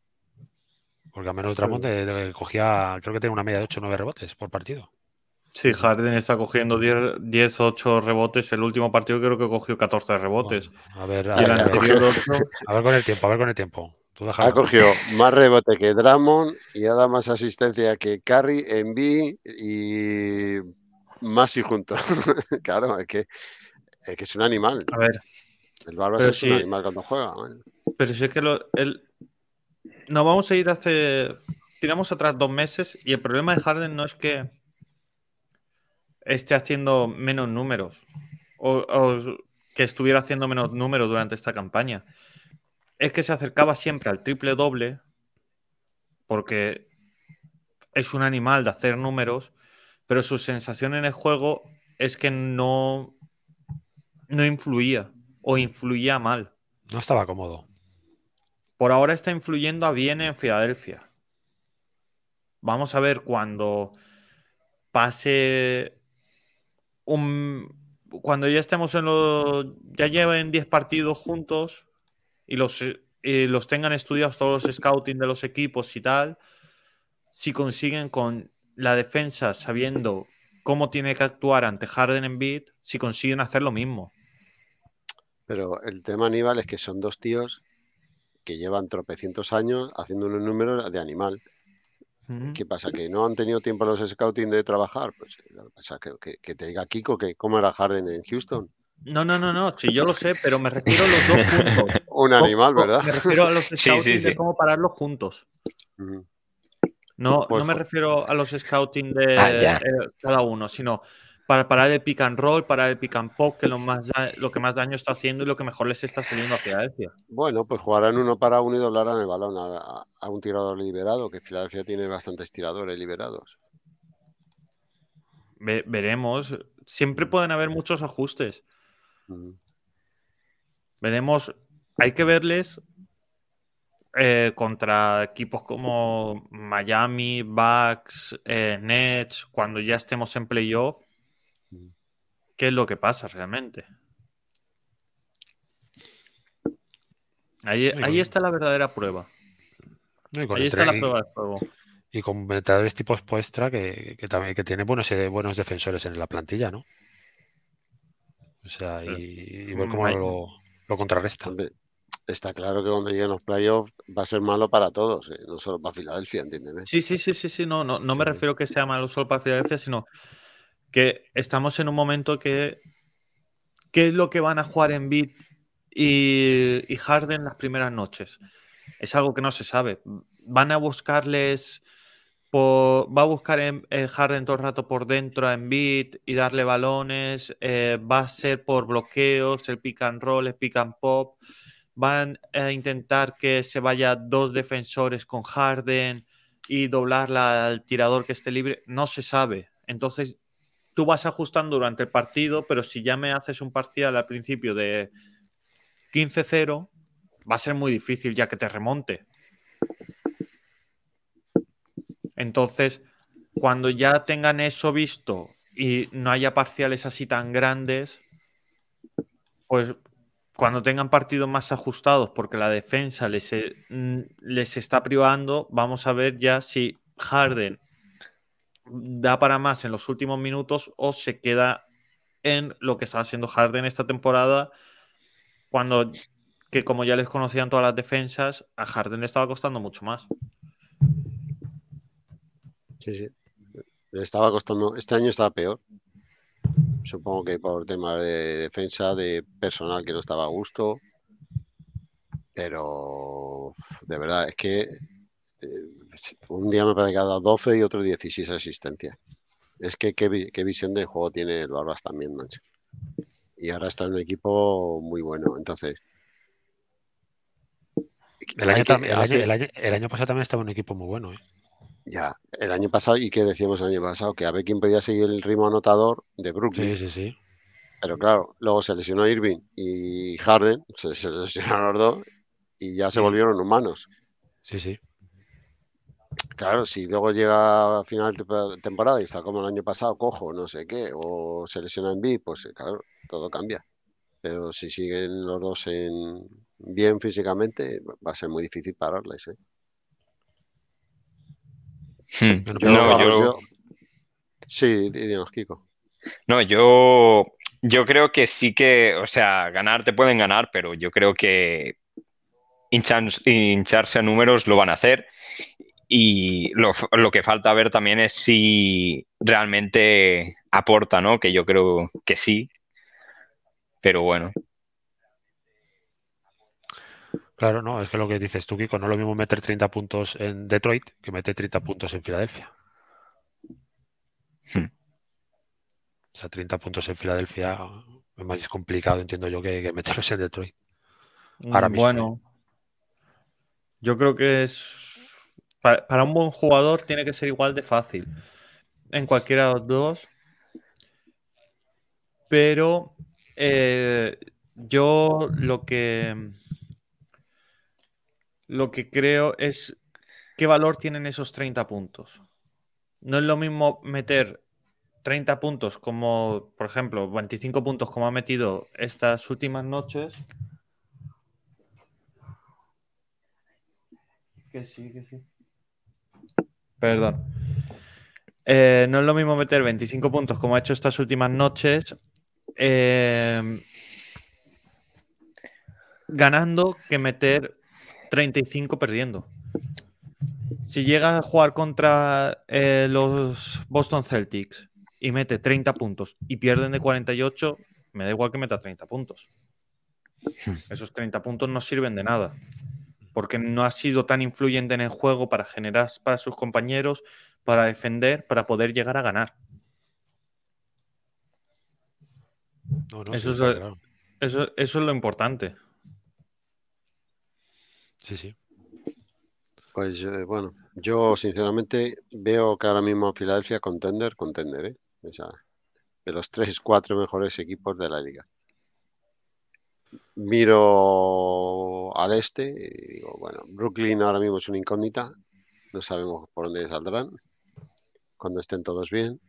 Porque al menos el eh, cogía, creo que tiene una media de 8 o 9 rebotes por partido. Sí, Harden está cogiendo 10, 10, 8 rebotes. El último partido creo que cogió 14 rebotes. a ver, a, ver, a, ver. con el tiempo, a ver con el tiempo. ha cogido más rebote que Draymond y ha dado más asistencia que Curry, Envy y más y juntos. claro, es que, es que es un animal. A ver. El Barba es un animal cuando juega. Pero si es que él el, nos vamos a ir hace. Tiramos atrás dos meses y el problema de Harden no es que esté haciendo menos números o, que estuviera haciendo menos números durante esta campaña. Es que se acercaba siempre al triple doble porque es un animal de hacer números, pero su sensación en el juego es que no, no influía o influía mal. No estaba cómodo. Por ahora está influyendo a bien en Filadelfia. Vamos a ver cuando pase un. Cuando ya estemos en los. Ya lleven 10 partidos juntos y los, los tengan estudiados todos los scouting de los equipos y tal. Si consiguen con la defensa sabiendo cómo tiene que actuar ante Harden en beat, si consiguen hacer lo mismo. Pero el tema, Aníbal, es que son dos tíos que llevan tropecientos años haciendo unos números de animal. ¿Qué pasa? ¿Que no han tenido tiempo los scouting de trabajar? Pues que, que te diga Kiko que cómo era Harden en Houston. No, no, no, no, sí, yo lo sé, pero me refiero a los dos puntos. Un animal, ¿verdad? Me refiero a los scouting de cómo pararlos juntos. No, pues no me pues refiero a los scouting de ah, eh, cada uno, sino para parar el pick and roll, para el pick and pop, que lo, más lo que más daño está haciendo y lo que mejor les está saliendo a Filadelfia. Bueno, pues jugarán uno para uno y doblarán el balón a, un tirador liberado, que Filadelfia tiene bastantes tiradores liberados. veremos. Siempre pueden haber muchos ajustes. Veremos. Hay que verles eh, contra equipos como Miami, Bucks, eh, Nets, cuando ya estemos en playoff, qué es lo que pasa realmente. Ahí, está la verdadera prueba. Ahí está la prueba del juego. Y con metades tipo expuestra que, también que tiene buenos, eh, buenos defensores en la plantilla, ¿no? O sea, y, cómo mm, lo, lo contrarresta. Está claro que cuando lleguen los playoffs va a ser malo para todos, eh, no solo para Filadelfia, entiendes? Sí, sí, sí, sí, sí, no, no, no me refiero que sea malo solo para Filadelfia, sino que estamos en un momento que qué es lo que van a jugar en Bit y, Harden las primeras noches. Es algo que no se sabe. Van a buscarles va a buscar en, eh, Harden todo el rato por dentro a Embiid y darle balones. Eh, va a ser por bloqueos, el pick and roll, el pick and pop. Van a intentar que se vaya dos defensores con Harden y doblarla al tirador que esté libre. No se sabe. Entonces tú vas ajustando durante el partido, pero si ya me haces un parcial al principio de 15-0, va a ser muy difícil ya que te remonte. Entonces, cuando ya tengan eso visto y no haya parciales así tan grandes, pues cuando tengan partidos más ajustados porque la defensa les, eh, les está privando, vamos a ver ya si Harden da para más en los últimos minutos o se queda en lo que estaba haciendo Harden esta temporada, cuando que como ya les conocían todas las defensas, a Harden le estaba costando mucho más. Sí, sí. Le estaba costando, este año estaba peor. Supongo que por tema de defensa, de personal que no estaba a gusto. Pero de verdad, es que eh, un día me parece que ha dado 12 y otro 16 asistencia. Es que qué, visión de juego tiene el Barbas también, mancha. Y ahora está en un equipo muy bueno. Entonces, el año, pasado también estaba un equipo muy bueno. ¿eh? Ya, el año pasado, ¿y qué decíamos el año pasado? Que a ver quién podía seguir el ritmo anotador de Brooklyn. Sí, sí, sí. Pero claro, luego se lesionó Irving y Harden, se lesionaron los dos y ya se volvieron humanos. Sí, sí. Claro, si luego llega a final de temporada y está como el año pasado, cojo, no sé qué, o se lesiona en B, pues claro, todo cambia. Pero si siguen los dos en, bien físicamente, va a ser muy difícil pararles. ¿eh? Hmm, sí, dinos, Kiko. No, yo, yo creo que sí que, o sea, ganar te pueden ganar, pero yo creo que hincharse a números lo van a hacer y lo, que falta ver también es si realmente aporta, ¿no? Que yo creo que sí. Pero bueno. Claro, no, es que lo que dices tú, Kiko, no es lo mismo meter 30 puntos en Detroit que meter 30 puntos en Filadelfia. Sí. Hmm. O sea, 30 puntos en Filadelfia es más complicado, entiendo yo, que, que meterlos en Detroit. Ahora Bueno, yo creo que es para, un buen jugador tiene que ser igual de fácil. En cualquiera de los dos. Pero eh, yo lo que. Lo que creo es qué valor tienen esos 30 puntos. No es lo mismo meter 30 puntos como, por ejemplo, 25 puntos como ha metido estas últimas noches. Que sí, que sí. Perdón. Eh, no es lo mismo meter 25 puntos como ha hecho estas últimas noches. Eh, ganando que meter 35 perdiendo. Si llega a jugar contra eh, los Boston Celtics y mete 30 puntos y pierden de 48, me da igual que meta 30 puntos. Hmm. Esos 30 puntos no sirven de nada porque no ha sido tan influyente en el juego para generar para sus compañeros, para defender, para poder llegar a ganar. eso, es, lo importante. Sí, sí. Pues eh, bueno, yo sinceramente veo que ahora mismo Filadelfia contender, contender, ¿eh? de los tres, cuatro mejores equipos de la liga miro al este y digo, bueno, Brooklyn ahora mismo es una incógnita, no sabemos por dónde saldrán, cuando estén todos bien.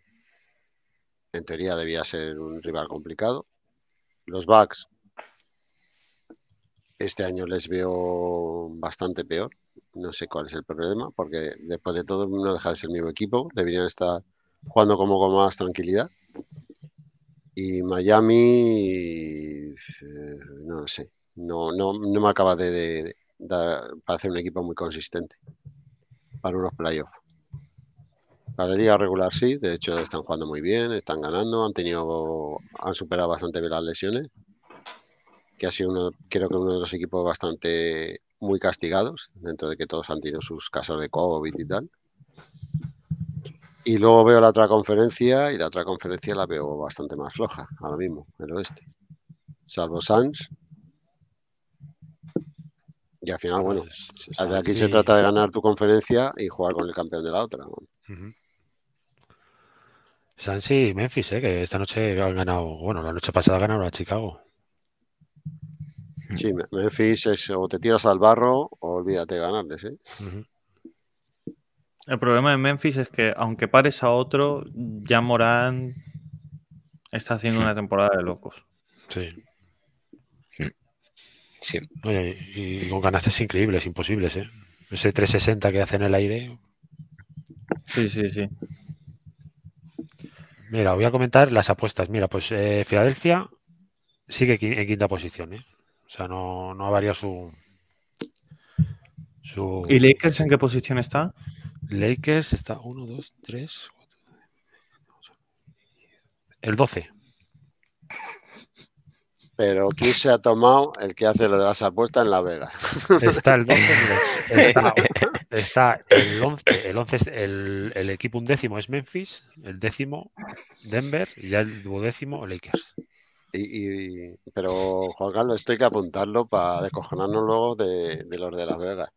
En teoría debía ser un rival complicado. Los Bucks, este año les veo bastante peor, no sé cuál es el problema, porque después de todo no deja de ser el mismo equipo, deberían estar jugando como con más tranquilidad y Miami, eh, no sé, no, no, no me acaba de, dar para hacer un equipo muy consistente para unos playoffs. la regular sí, de hecho están jugando muy bien, están ganando, han tenido, han superado bastante bien las lesiones, que ha sido uno, creo que uno de los equipos bastante muy castigados, dentro de que todos han tenido sus casos de COVID y tal. Y luego veo la otra conferencia y la otra conferencia la veo bastante más floja ahora mismo, el oeste. Salvo Sanz. Y al final, bueno, pues, de aquí se trata de ganar tu conferencia y jugar con el campeón de la otra. ¿no? y Memphis, ¿eh? que esta noche han ganado, bueno, la noche pasada ganaron a Chicago. Sí, Memphis es o te tiras al barro o olvídate de ganarles. ¿eh? El problema de Memphis es que aunque pares a otro, ya Morán está haciendo una temporada de locos. Sí. Sí. Oye, y, con increíble, increíbles, imposibles, ¿eh? Ese 360 que hace en el aire. Sí, sí, sí. Mira, voy a comentar las apuestas. Mira, pues eh, Filadelfia sigue en quinta posición, ¿eh? O sea, no, no varía su, su... ¿Y Lakers en qué posición está? Lakers está 1, 2, 3, 4, El 12. Pero ¿quién se ha tomado el que hace lo de las apuestas en La Vega? Está el 12, está, está el 11, el, 11 el, el, equipo undécimo es Memphis, el décimo Denver y ya el duodécimo Lakers pero Juan Carlos, esto hay que apuntarlo para descojonarnos luego de, los de Las Vegas.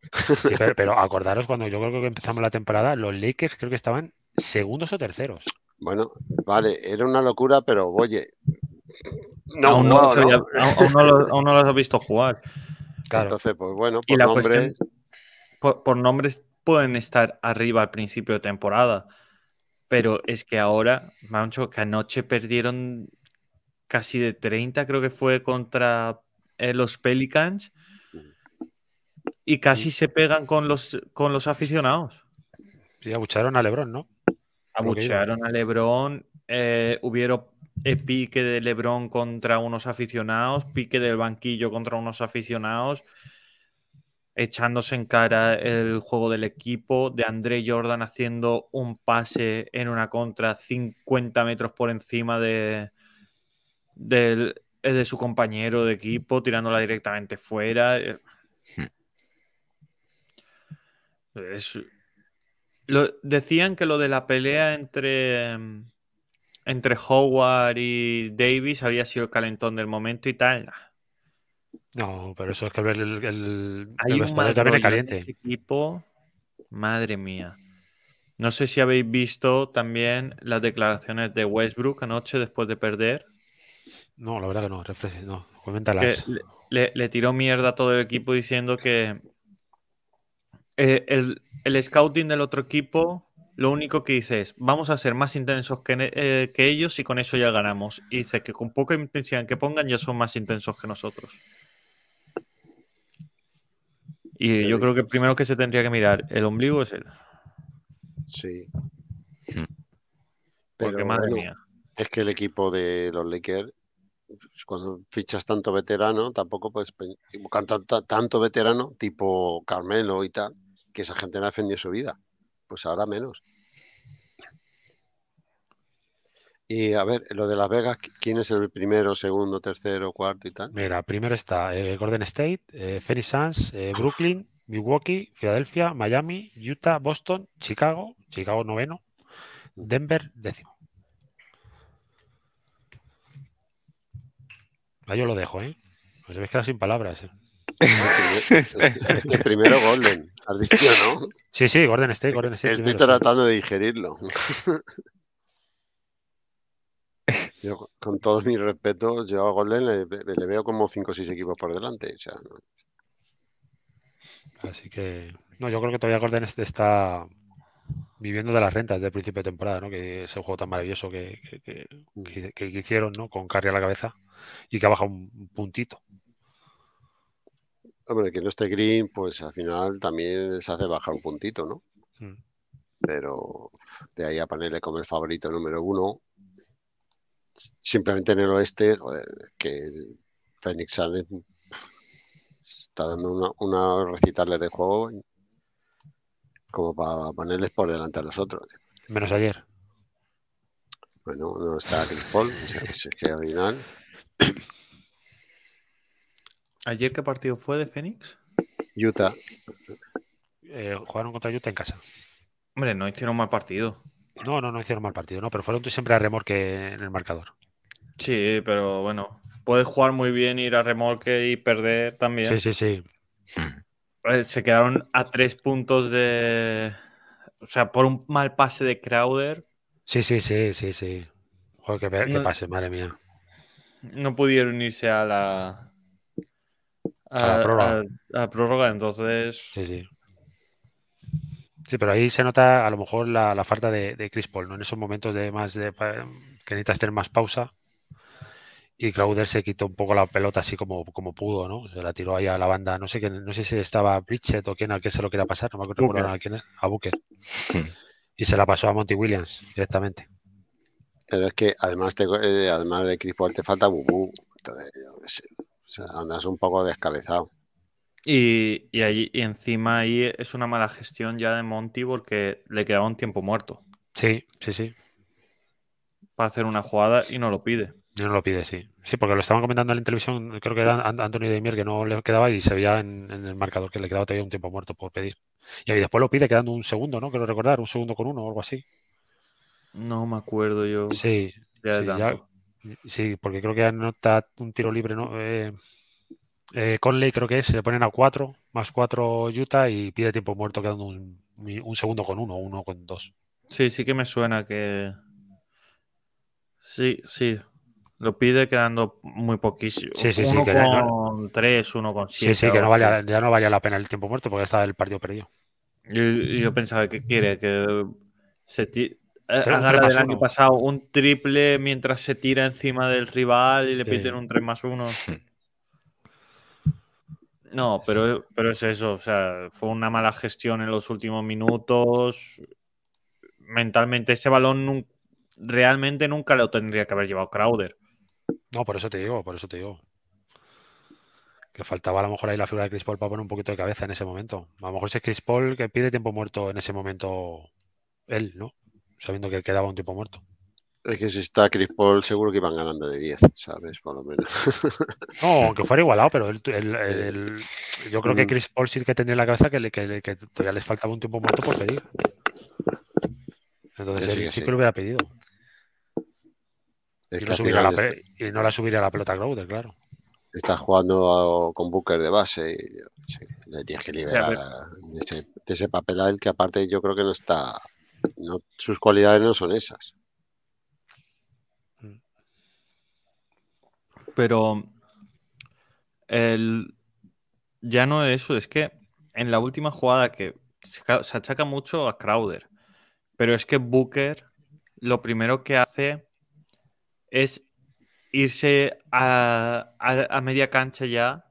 pero, acordaros cuando yo creo que empezamos la temporada, los Lakers creo que estaban segundos o terceros. Bueno, vale, era una locura, pero oye. No, aún, no, los he visto jugar. Entonces, pues bueno, por nombres. por nombres pueden estar arriba al principio de temporada. Pero es que ahora, Mancho, que anoche perdieron casi de 30, creo que fue contra eh, los Pelicans. Y casi se pegan con los, con los aficionados. Sí, abucharon a Lebron, ¿no? Abucharon a Lebron. Eh, hubieron eh, pique de Lebron contra unos aficionados, pique del banquillo contra unos aficionados, echándose en cara el juego del equipo, de André Jordan haciendo un pase en una contra 50 metros por encima de, eh, de su compañero de equipo, tirándola directamente fuera. Eh. Hmm. lo, decían que lo de la pelea entre, entre Howard y Davis había sido el calentón del momento y tal. No, pero eso es que el, el, el Hay un este equipo, madre mía. No sé si habéis visto también las declaraciones de Westbrook anoche después de perder no, la verdad que no, no, coméntalas. Le, le, tiró mierda a todo el equipo diciendo que eh, el, scouting del otro equipo lo único que dice es, vamos a ser más intensos eh, que, ellos y con eso ya ganamos. Y dice que con poca intensidad que pongan ya son más intensos que nosotros. Y yo creo que primero que se tendría que mirar el ombligo es él. Sí. Hmm. Porque madre mía. Es que el equipo de los Lakers cuando fichas tanto veterano, tampoco puedes tanto, tanto veterano tipo Carmelo y tal, que esa gente no ha defendido su vida. Pues ahora menos. Y a ver, lo de Las Vegas, ¿quién es el primero, segundo, tercero, cuarto y tal? Mira, primero está eh, Gordon State, eh, Phoenix eh, Brooklyn, Milwaukee, Filadelfia, Miami, Utah, Boston, Chicago, Chicago noveno, Denver décimo. yo lo dejo, ¿eh? Pues que quedado sin palabras, ¿eh? el, primero Golden, has dicho, ¿no? Sí, sí, Golden State, Golden Estoy tratando de digerirlo. Yo, con todos mis respetos, yo a Golden le, veo como 5 o 6 equipos por delante. Así que, no, yo creo que todavía Golden está viviendo de las rentas del principio de temporada, ¿no? Que ese juego tan maravilloso que, que, que hicieron, ¿no? Con Carry a la cabeza y que ha bajado un puntito. Hombre, que no esté green, pues al final también se hace bajar un puntito, ¿no? Hmm. Pero de ahí a ponerle como el favorito número uno, simplemente en el oeste, que Phoenix está dando una, una recitales de juego como para ponerles por delante a los otros. Menos ayer. Bueno, no está Chris Paul, que al final... ¿Ayer qué partido fue de Fénix? Utah. Eh, jugaron contra Utah en casa. Hombre, no hicieron mal partido. No, no, no hicieron mal partido, no, pero fueron siempre a remolque en el marcador. Sí, pero bueno, puedes jugar muy bien, ir a remolque y perder también. Sí, sí, sí. Eh, se quedaron a tres puntos de. O sea, por un mal pase de Crowder. Sí, sí, sí, sí, sí. Joder, pase, madre mía no pudieron irse a la, a, la prórroga. entonces. Sí, sí. Sí, pero ahí se nota a lo mejor la, falta de, de, Chris Paul, ¿no? En esos momentos de más de, que necesitas tener más pausa. Y Crowder se quitó un poco la pelota así como, como pudo, ¿no? Se la tiró ahí a la banda. No sé qué, no sé si estaba Bridget o quién al que se lo quería pasar, no me acuerdo a quién a Booker. Y se la pasó a Monty Williams directamente. Pero es que además, te, eh, además de Chris te falta Bubú. andas un poco descabezado. Y, y, allí, y encima ahí es una mala gestión ya de Monty porque le quedaba un tiempo muerto. Sí, sí, sí. Para hacer una jugada y no lo pide. No lo pide, sí. Sí, porque lo estaban comentando en la televisión, creo que era Antonio Demir que no le quedaba y se veía en, el marcador que le quedaba todavía un tiempo muerto por pedir. Y ahí después lo pide quedando un segundo, ¿no? Quiero recordar, un segundo con uno o algo así. No me acuerdo yo. Sí, ya sí, porque creo que está un tiro libre. ¿no? Eh, eh, Conley creo que es, se le ponen a 4, más 4 Utah y pide tiempo muerto quedando un, segundo con 1, uno, uno con dos Sí, sí que me suena que... Sí, sí, lo pide quedando muy poquísimo. Sí, sí, sí. que con tres, uno con siete. Sí, sí, que no ya no valía la pena el tiempo muerto porque estaba el partido perdido. Yo, yo pensaba que quiere que se, eh, agarra del año pasado un triple mientras se tira encima del rival y le piden un 3 más 1. No, pero, pero es eso, o sea, fue una mala gestión en los últimos minutos. Mentalmente, ese balón realmente nunca lo tendría que haber llevado Crowder. No, por eso te digo, por eso te digo. Que faltaba a lo mejor ahí la figura de Chris Paul para poner un poquito de cabeza en ese momento. A lo mejor es Chris Paul que pide tiempo muerto en ese momento él, ¿no? sabiendo que quedaba un tiempo muerto. Es que si está Chris Paul, seguro que iban ganando de 10, ¿sabes? Por lo menos. No, aunque fuera igualado, pero yo creo que mm. Chris Paul sí que tenía en la cabeza que, le, todavía les faltaba un tiempo muerto por pues pedir. Entonces sí, que lo hubiera pedido. Y no, la, subiría a la pelota Crowder, claro. Está jugando con Booker de base y le tienes que liberar ese, de ese papel a él que aparte yo creo que no está sus cualidades no son esas. Pero ya no es eso, es que en la última jugada que se, achaca mucho a Crowder, pero es que Booker lo primero que hace es irse a, a, media cancha ya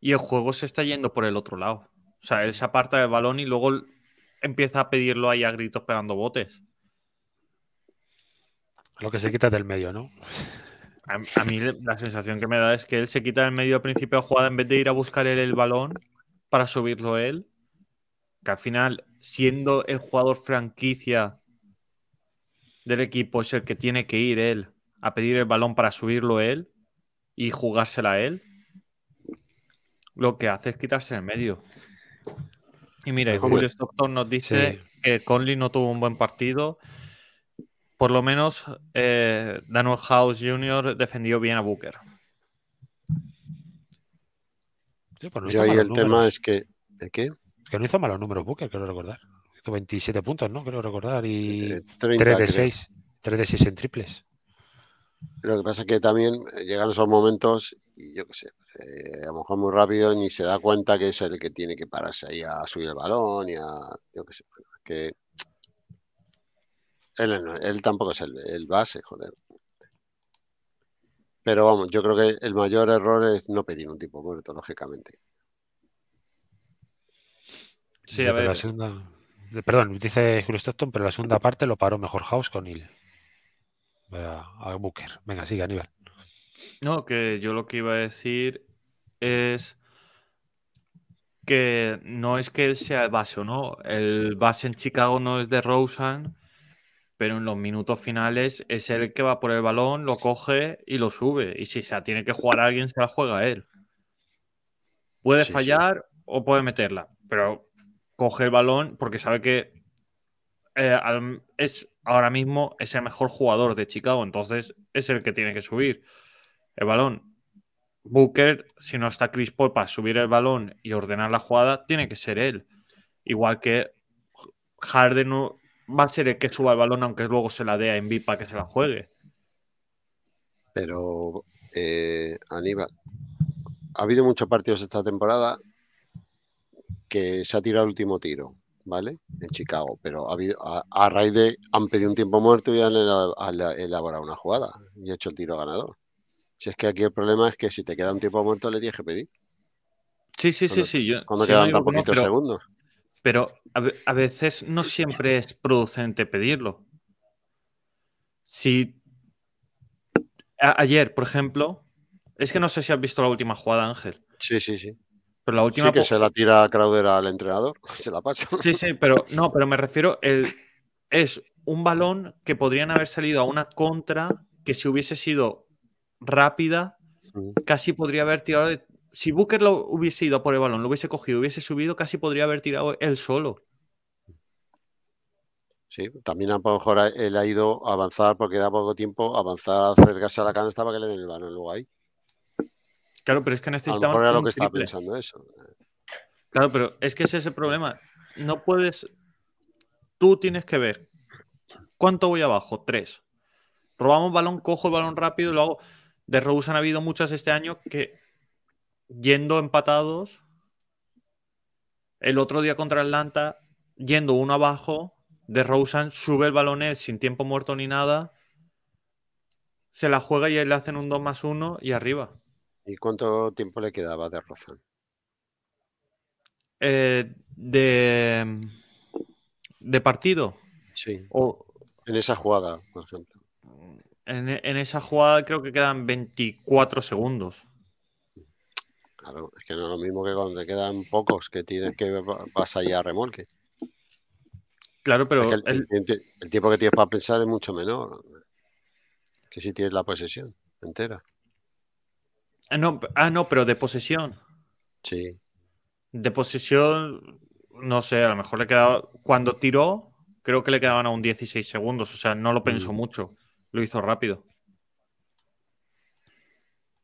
y el juego se está yendo por el otro lado. O sea, él se aparta del balón y luego empieza a pedirlo ahí a gritos pegando botes. Lo que se quita del medio, ¿no? A, mí la sensación que me da es que él se quita del medio al principio de jugada en vez de ir a buscar el balón para subirlo él. Que al final, siendo el jugador franquicia del equipo, es el que tiene que ir él a pedir el balón para subirlo él y jugársela a él. Lo que hace es quitarse el medio. Y mira, Julio Stockton nos dice que Conley no tuvo un buen partido. Por lo menos eh, Daniel House Jr. defendió bien a Booker. Sí, pues ahí el tema es que. ¿de qué? Que no hizo malos números Booker, quiero recordar. Hizo 27 puntos, ¿no? Quiero recordar. Y 3 eh, de 6. 3 de 6 en triples. Lo que pasa es que también eh, llegan esos momentos y yo qué sé, eh, a lo mejor muy rápido ni se da cuenta que es el que tiene que pararse ahí a subir el balón y a, yo qué sé, que él, tampoco es el, base, joder. Pero vamos, yo creo que el mayor error es no pedir un tipo muerto, lógicamente. Sí, a ver. Segunda, perdón, dice Julio Stockton, pero la segunda parte lo paró mejor House con él a, Booker. Venga, sigue, Aníbal. No, que yo lo que iba a decir es que no es que él sea el base no. El base en Chicago no es de Rosen, pero en los minutos finales es el que va por el balón, lo coge y lo sube. Y si se tiene que jugar a alguien, se la juega a él. Puede fallar o puede meterla, pero coge el balón porque sabe que eh, es ahora mismo es el mejor jugador de Chicago, entonces es el que tiene que subir el balón. Booker, si no está Chris Paul para subir el balón y ordenar la jugada, tiene que ser él. Igual que Harden va a ser el que suba el balón, aunque luego se la dé a Envy para que se la juegue. Pero, eh, Aníbal, ha habido muchos partidos esta temporada que se ha tirado el último tiro. ¿vale? En Chicago, pero ha habido, a, raíz de han pedido un tiempo muerto y han elaborado una jugada y hecho el tiro ganador. Si es que aquí el problema es que si te queda un tiempo muerto le tienes que pedir. Sí, sí, sí, sí. cuando quedan tan poquitos segundos. Pero a, veces no siempre es producente pedirlo. Si ayer, por ejemplo, es que no sé si has visto la última jugada, Ángel. Sí, sí, sí la última. que se la tira Crowder al entrenador, se la Sí, sí, pero no, pero me refiero. El, es un balón que podrían haber salido a una contra que si hubiese sido rápida, casi podría haber tirado. si Booker lo hubiese ido por el balón, lo hubiese cogido, hubiese subido, casi podría haber tirado él solo. Sí, también a lo mejor él ha ido a avanzar porque da poco tiempo, avanzar, acercarse a la canasta estaba que le den el balón luego ahí. Claro, pero es que necesitamos. Este estaba pensando eso. Claro, pero es que es ese problema. No puedes. Tú tienes que ver. ¿Cuánto voy abajo? Tres. Robamos balón, cojo el balón rápido y lo hago. De Rousan ha habido muchas este año que yendo empatados. El otro día contra Atlanta, yendo uno abajo, de Rousan sube el balón sin tiempo muerto ni nada. Se la juega y le hacen un 2 más 1 y arriba. ¿Y cuánto tiempo le quedaba de Rozan? Eh, de, de partido. Sí. O, en esa jugada, por ejemplo. En, esa jugada creo que quedan 24 segundos. Claro, es que no es lo mismo que cuando te quedan pocos, que tienes que vas ya a remolque. Claro, pero el tiempo que tienes para pensar es mucho menor que si tienes la posesión entera. Ah, no, ah, no pero de posesión. Sí. De posesión, no sé, a lo mejor le quedaba. Cuando tiró, creo que le quedaban aún 16 segundos. O sea, no lo pensó mm. mucho. Lo hizo rápido.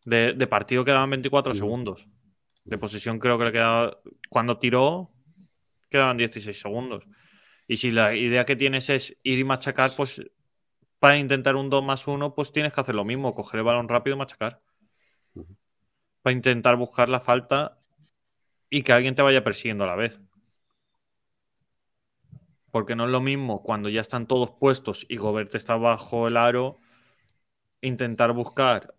De, partido quedaban 24 mm. segundos. De posesión, creo que le quedaba. Cuando tiró, quedaban 16 segundos. Y si la idea que tienes es ir y machacar, pues para intentar un 2 más 1, pues tienes que hacer lo mismo, coger el balón rápido y machacar para intentar buscar la falta y que alguien te vaya persiguiendo a la vez. Porque no es lo mismo cuando ya están todos puestos y Gobert está bajo el aro, intentar buscar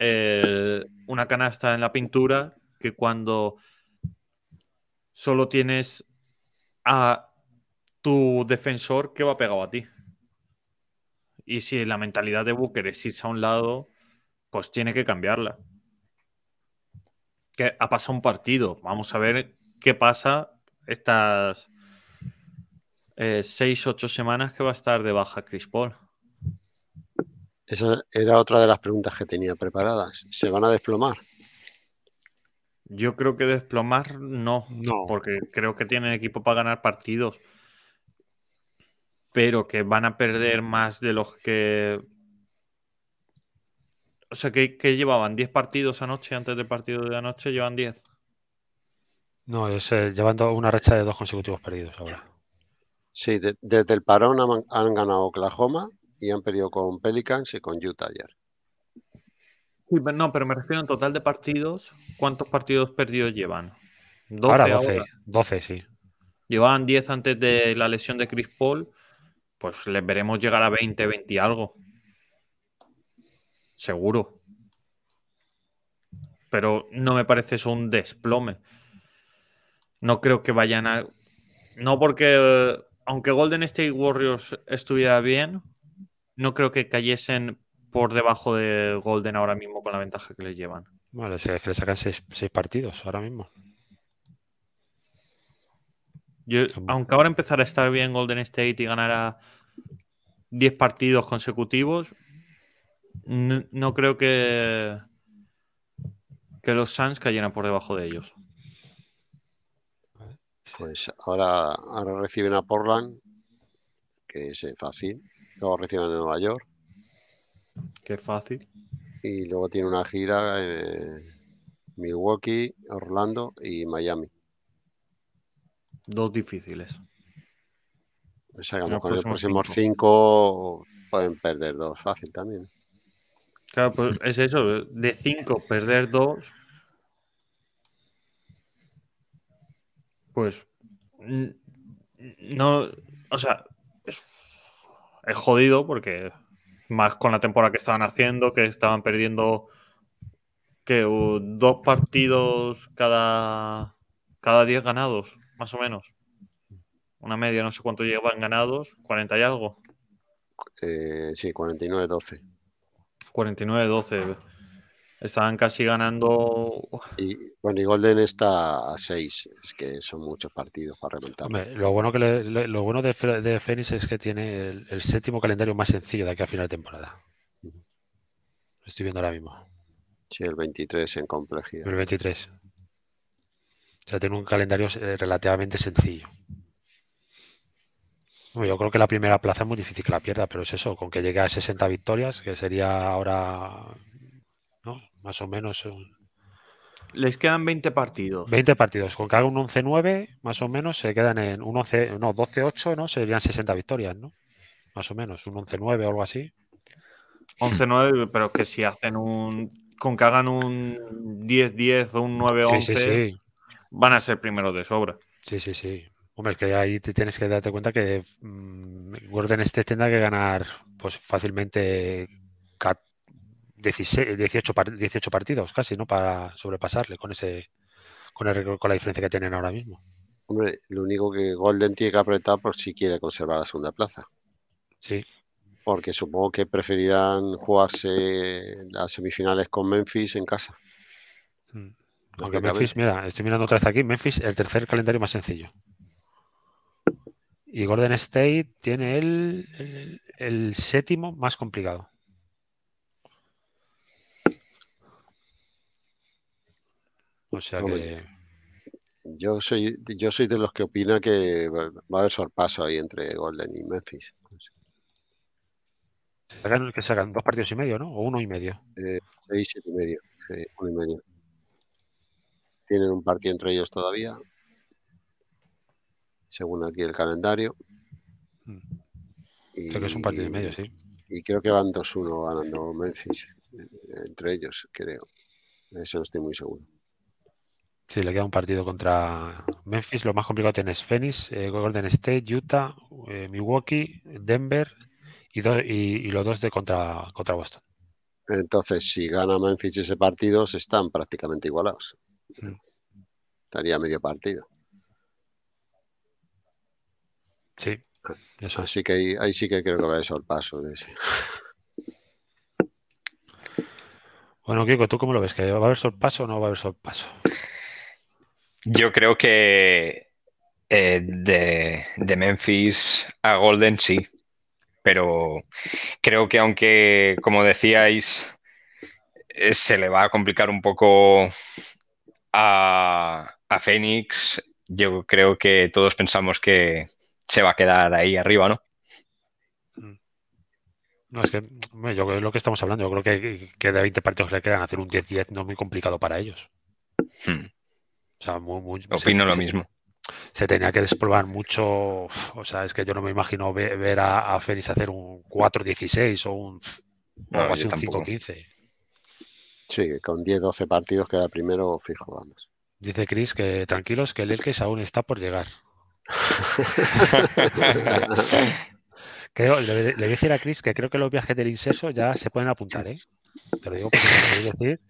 eh, una canasta en la pintura que cuando solo tienes a tu defensor que va pegado a ti. Y si la mentalidad de Booker es irse a un lado, pues tiene que cambiarla que ha pasado un partido. Vamos a ver qué pasa estas eh, seis, ocho semanas que va a estar de baja Chris Paul. Esa era otra de las preguntas que tenía preparadas. ¿Se van a desplomar? Yo creo que desplomar no, no. porque creo que tienen equipo para ganar partidos, pero que van a perder más de los que o sea, que, llevaban 10 partidos anoche, antes del partido de anoche, llevan 10. No, es eh, llevando una racha de dos consecutivos perdidos ahora. Sí, desde el parón han, ganado Oklahoma y han perdido con Pelicans y con Utah ayer. Sí, pero no, pero me refiero en total de partidos. ¿Cuántos partidos perdidos llevan? 12 ahora 12, 12 sí. Llevaban 10 antes de la lesión de Chris Paul. Pues les veremos llegar a 20, 20 y algo. Seguro. Pero no me parece eso un desplome. No creo que vayan a. No porque. Aunque Golden State Warriors estuviera bien, no creo que cayesen por debajo de Golden ahora mismo con la ventaja que les llevan. Vale, es que le sacan seis, partidos ahora mismo. aunque ahora empezara a estar bien Golden State y ganara 10 partidos consecutivos, no, creo que, que los Suns cayeran por debajo de ellos. Pues ahora, ahora reciben a Portland, que es eh, fácil. Luego reciben a Nueva York. Qué fácil. Y luego tiene una gira en eh, Milwaukee, Orlando y Miami. Dos difíciles. con los próximos cinco pueden perder dos fácil también. Claro, pues es eso, de 5 perder 2. Pues mm, no, o sea, es, jodido porque más con la temporada que estaban haciendo, que estaban perdiendo que dos partidos cada cada 10 ganados, más o menos. Una media, no sé cuánto llevan ganados, 40 y algo. Eh, sí, 49-12. 49-12. Estaban casi ganando. Y, bueno, y Golden está a 6. Es que son muchos partidos para remontar. lo bueno, que lo bueno de, Fénix es que tiene el, el, séptimo calendario más sencillo de aquí a final de temporada. Lo estoy viendo ahora mismo. Sí, el 23 en complejidad. El 23. O sea, tiene un calendario eh, relativamente sencillo. Yo creo que la primera plaza es muy difícil que la pierda, pero es eso, con que llegue a 60 victorias, que sería ahora ¿no? más o menos. Un... Eh, Les quedan 20 partidos. 20 partidos. Con que haga un 11-9, más o menos, se quedan en un 11, no, 12-8, ¿no? Serían 60 victorias, ¿no? Más o menos, un 11-9 o algo así. 11-9, pero que si hacen un. Con que hagan un 10-10 o un 9-11, van a ser primeros de sobra. Sí, sí, sí. Hombre, es que ahí te tienes que darte cuenta que mmm, Gordon tendrá que ganar pues fácilmente 18, partidos casi, ¿no? Para sobrepasarle con ese con, el, con la diferencia que tienen ahora mismo. Hombre, lo único que Golden tiene que apretar por si quiere conservar la segunda plaza. Sí. Porque supongo que preferirán jugarse las semifinales con Memphis en casa. Mm. Aunque Memphis, mira, estoy mirando otra vez aquí. Memphis, el tercer calendario más sencillo. Y Golden State tiene el, séptimo más complicado. O sea que... Yo soy, de los que opina que va el sorpaso ahí entre Golden y Memphis. Sacan, que sacan dos partidos y medio, ¿no? O uno y medio. Eh, seis, siete uno y medio. Tienen un partido entre ellos todavía según aquí el calendario. Y, mm. creo que es un partido de medio, sí. Y creo que van 2-1 ganando Memphis, eh, entre ellos, creo. Eso no estoy muy seguro. Sí, le queda un partido contra Memphis. Lo más complicado tienes Phoenix, eh, Golden State, Utah, eh, Milwaukee, Denver y, los dos de contra, contra Boston. Entonces, si gana Memphis ese partido, se están prácticamente igualados. Mm. Estaría medio partido. Sí, eso Así que ahí, sí que creo que va a haber paso de Bueno, Kiko, ¿tú cómo lo ves? va a haber sorpaso o no va a haber paso. Yo creo que eh, de, Memphis a Golden sí, pero creo que aunque, como decíais, eh, se le va a complicar un poco a, a Phoenix, yo creo que todos pensamos que, se va a quedar ahí arriba, ¿no? No, es que yo creo que es lo que estamos hablando. Yo creo que, de 20 partidos que le quedan hacer un 10-10 no es muy complicado para ellos. Hmm. O sea, muy, muy, Opino lo mismo. Se tenía que desprobar mucho. O sea, es que yo no me imagino ver, a, Félix hacer un 4-16 o un, un 5-15. Sí, con 10-12 partidos queda primero fijo, vamos. Dice Chris que tranquilos, que el Elkes aún está por llegar le, voy a decir a Chris que creo que los viajes del inceso ya se pueden apuntar, ¿eh? Te lo digo porque a decir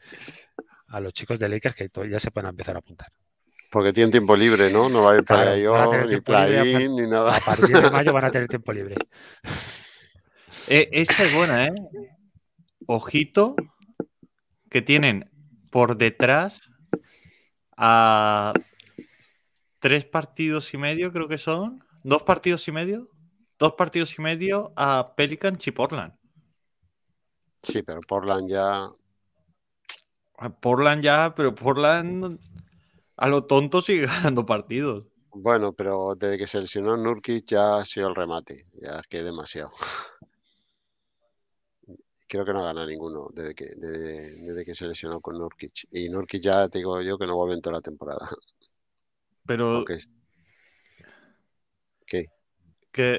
a los chicos de Lakers que ya se pueden empezar a apuntar. Porque tienen tiempo libre, ¿no? No va a ir para yo, ni ni nada. A partir de mayo van a tener tiempo libre. Eh, Esta es buena, ¿eh? Ojito que tienen por detrás a tres partidos y medio, creo que son. Dos partidos y medio. Dos partidos y medio a Pelican y Portland. Sí, pero Portland ya. Portland ya, pero Portland a lo tonto sigue ganando partidos. Bueno, pero desde que se lesionó Nurkic ya ha sido el remate. Ya es que demasiado. Creo que no gana ninguno desde que, desde, que se lesionó con Nurkic. Y Nurkic ya digo yo que no va a toda la temporada. Pero.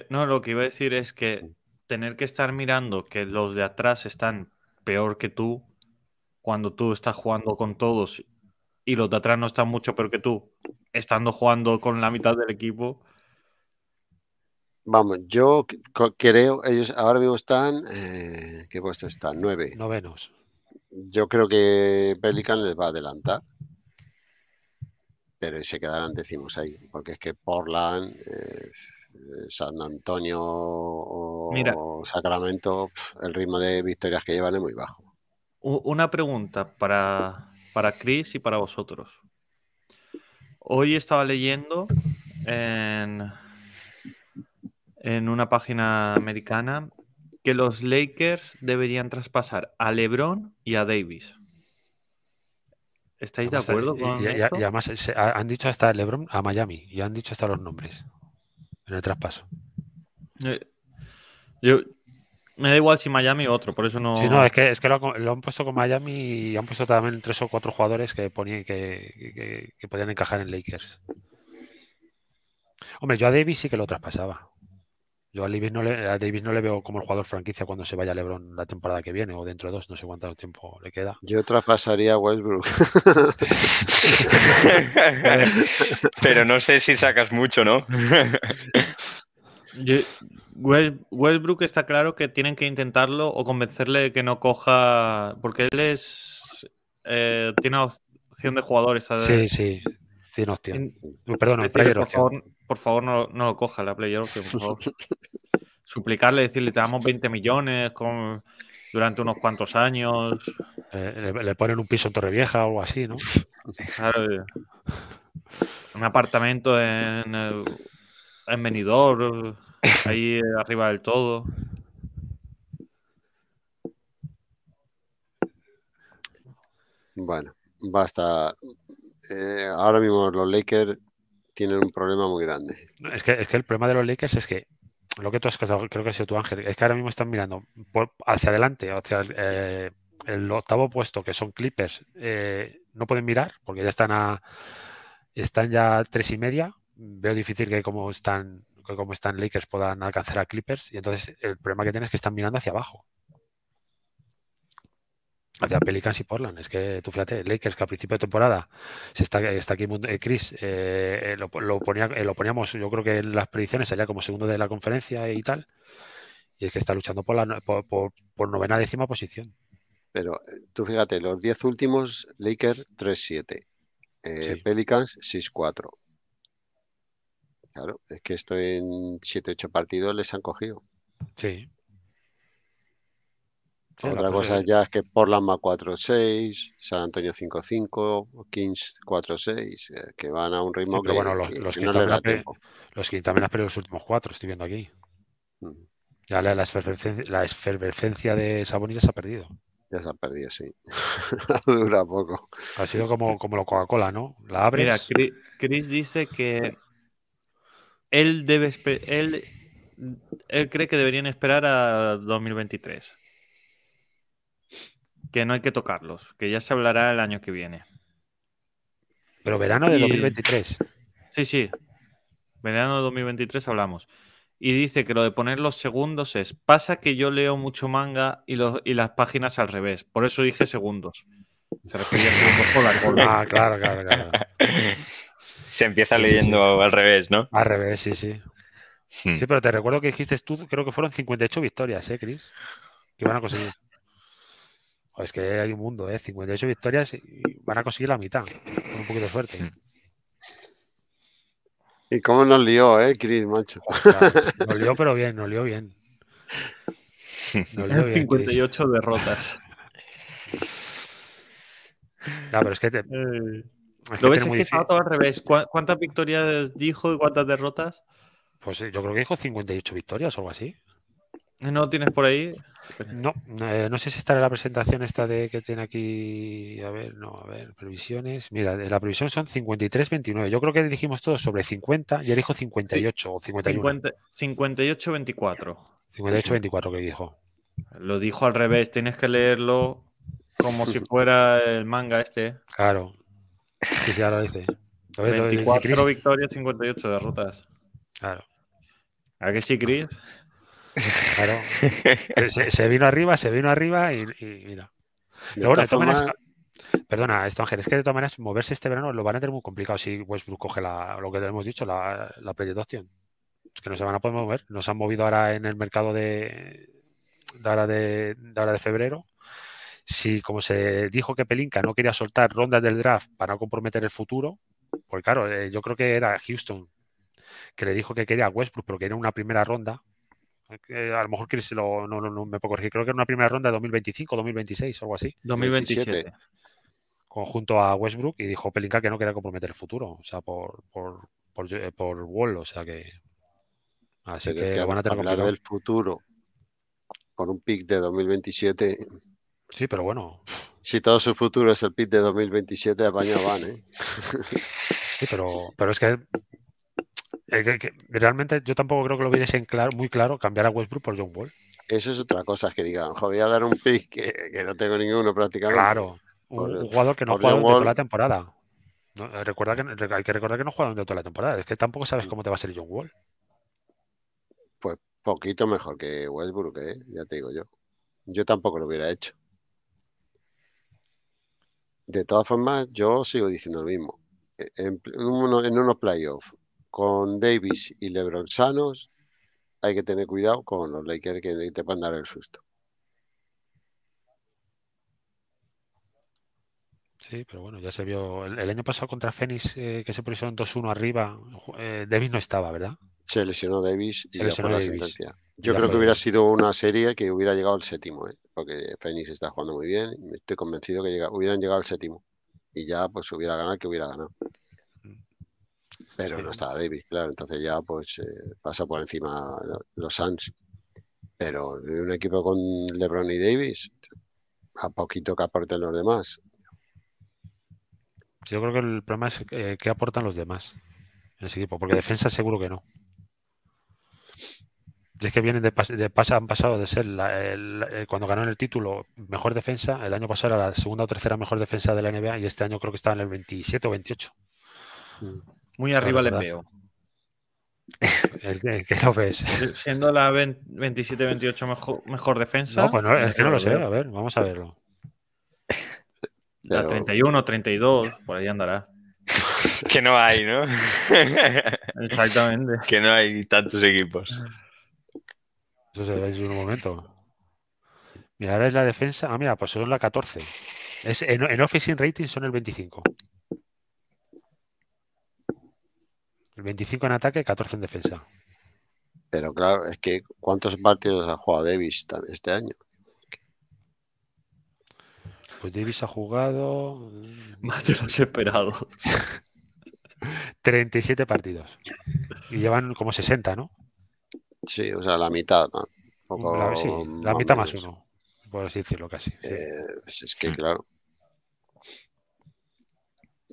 no, lo que iba a decir es que tener que estar mirando que los de atrás están peor que tú cuando tú estás jugando con todos y los de atrás no están mucho peor que tú, estando jugando con la mitad del equipo. Vamos, yo creo, ellos ahora mismo están, eh, ¿qué puesto están? Nueve. Novenos. Yo creo que Pelican les va a adelantar pero se quedarán decimos ahí, porque es que Portland, eh, San Antonio o Sacramento, el ritmo de victorias que llevan es muy bajo. Una pregunta para, para Chris y para vosotros. Hoy estaba leyendo en, en una página americana que los Lakers deberían traspasar a LeBron y a Davis. ¿Estáis de acuerdo con y, y además han dicho hasta LeBron a Miami y han dicho hasta los nombres en el traspaso. Eh, yo, me da igual si Miami o otro, por eso no. Sí, no, es que, es lo, han puesto con Miami y han puesto también tres o cuatro jugadores que ponían que podían encajar en Lakers. Hombre, yo a Davis sí que lo traspasaba. Yo a Davis, no le, veo como el jugador franquicia cuando se vaya LeBron la temporada que viene o dentro de dos, no sé cuánto tiempo le queda. Yo traspasaría a Westbrook. Pero no sé si sacas mucho, ¿no? Westbrook está claro que tienen que intentarlo o convencerle de que no coja, porque él es eh, tiene opción de jugadores. Sí, sí hostia. por, favor, no, lo coja la player, por favor. Suplicarle, decirle, te damos 20 millones con, durante unos cuantos años. le, ponen un piso en Torrevieja o algo así, ¿no? Un apartamento en, en Benidorm, ahí arriba del todo. Bueno, basta eh, ahora mismo los Lakers tienen un problema muy grande. Es que, el problema de los Lakers es que lo que tú has creo que ha sido tu Ángel, es que ahora mismo están mirando hacia adelante, hacia eh, el octavo puesto, que son Clippers, eh, no pueden mirar porque ya están a están ya tres y media. Veo difícil que como están que como están Lakers puedan alcanzar a Clippers y entonces el problema que tienen es que están mirando hacia abajo de Pelicans y Portland. Es que tú fíjate, Lakers que a principio de temporada se está, está aquí eh, Chris, eh, eh, lo, ponía, lo poníamos, yo creo que en las predicciones allá como segundo de la conferencia y tal. Y es que está luchando por, la, por, novena décima posición. Pero tú fíjate, los diez últimos, Lakers 3-7, Pelicans 6-4. Claro, es que esto en 7-8 partidos les han cogido. Sí, otra cosa ya es que Portland va 4-6, San Antonio 5-5, Kings 4-6, eh, que van a un ritmo que, bueno, los, que, no Los también han perdido los últimos cuatro, estoy viendo aquí. Mm. Ya la, la, efervescencia, de Sabonis ya se ha perdido. Ya se ha perdido, sí. Dura poco. Ha sido como, como lo Coca-Cola, ¿no? La Mira, Chris, dice que él debe él, él cree que deberían esperar a 2023 que no hay que tocarlos, que ya se hablará el año que viene. Pero verano de 2023. Sí, sí. Verano de 2023 hablamos. Y dice que lo de poner los segundos es, pasa que yo leo mucho manga y, y las páginas al revés. Por eso dije segundos. Se refería a segundos Ah, claro, claro, claro. Se empieza leyendo al revés, ¿no? Al revés, sí, sí. Hmm. Sí, pero te recuerdo que dijiste tú, creo que fueron 58 victorias, ¿eh, Chris? Que van a conseguir es que hay un mundo, ¿eh? 58 victorias y van a conseguir la mitad, con un poquito de suerte. ¿Y cómo nos lió, eh, Chris, macho? nos lió, pero bien, nos lió bien. Nos lió 58 derrotas. No, pero es que te. Eh, ¿Lo ves? Es que estaba todo al revés. ¿Cuántas victorias dijo y cuántas derrotas? Pues eh, yo creo que dijo 58 victorias o algo así. ¿No tienes por ahí? No, eh, no sé si estará la presentación esta de que tiene aquí. A ver, no, a ver, previsiones. Mira, eh, la previsión son 53-29. Yo creo que dijimos todos sobre 50 y dijo 58 o 51. 58-24. 58-24 que dijo. Lo dijo al revés, tienes que leerlo como si fuera el manga este. Claro. Sí, sí, ahora dice. 24 victorias, 58 derrotas. Claro. ¿A qué sí, Chris? Claro. se, vino arriba, se vino arriba y, mira. Perdona, esto Ángel, es que de todas maneras moverse este verano lo van a tener muy complicado si Westbrook coge lo que hemos dicho, la, la opción. Es que no se van a poder mover. Nos han movido ahora en el mercado de, de, ahora, de, de ahora de febrero. Si, como se dijo que Pelinka no quería soltar rondas del draft para no comprometer el futuro, pues claro, eh, yo creo que era Houston que le dijo que quería a Westbrook, pero que era una primera ronda, eh, a lo mejor Chris lo, no, me puedo corregir. Creo que era una primera ronda de 2025, 2026, algo así. 2027. Conjunto a Westbrook y dijo Pelinka que no quería comprometer el futuro, o sea, por, por, por, por Wall, o sea que. Así que, que van a tener que del futuro Con un pick de 2027. Sí, pero bueno. Si todo su futuro es el pick de 2027, apaño van, ¿eh? Sí, pero, pero es que realmente yo tampoco creo que lo hubiese en claro, muy claro cambiar a Westbrook por John Wall. Eso es otra cosa, que digan, voy a dar un pick que, no tengo ninguno prácticamente. Claro, un, jugador que no ha jugado toda la temporada. Eh, recuerda que, hay que recordar que no jugado de toda la temporada. Es que tampoco sabes mm. cómo te va a ser John Wall. Pues poquito mejor que Westbrook, ¿eh? ya te digo yo. Yo tampoco lo hubiera hecho. De todas formas, yo sigo diciendo lo mismo. E, en, en unos playoffs, con Davis y LeBron sanos, hay que tener cuidado con los Lakers que te van dar el susto. Sí, pero bueno, ya se vio. El, año pasado contra Phoenix, eh, que se pusieron 2-1 arriba, eh, Davis no estaba, ¿verdad? Se lesionó Davis y Yo creo que hubiera sido una serie que hubiera llegado al séptimo, ¿eh? porque Phoenix está jugando muy bien. estoy convencido que hubieran llegado al séptimo y ya pues hubiera ganado que hubiera ganado. Pero no estaba David claro. Entonces ya pues eh, pasa por encima los Suns. Pero un equipo con LeBron y Davis, a poquito que aporten los demás. Yo creo que el problema es eh, qué aportan los demás en ese equipo, porque defensa seguro que no. Es que vienen de, de pasa, han pasado de ser eh, cuando ganaron el título mejor defensa, el año pasado era la segunda o tercera mejor defensa de la NBA y este año creo que está en el 27 o 28. Muy arriba le veo. ¿Qué, que no ves? Siendo la 27-28 mejor, defensa. No, pues es que no lo sé. A ver, vamos a verlo. La 31, 32, por ahí andará. que no hay, ¿no? Exactamente. Que no hay tantos equipos. Eso se ve en un momento. Mira, ahora es la defensa. Ah, mira, pues son la 14. en, en Office Rating son el 25. El 25 en ataque, 14 en defensa. Pero claro, es que ¿cuántos partidos ha jugado Davis este año? Pues Davis ha jugado. Mm, más de los esperados. 37 partidos. Y llevan como 60, ¿no? Sí, o sea, la mitad. la, mitad más uno, por así decirlo casi. Eh, pues es que, claro.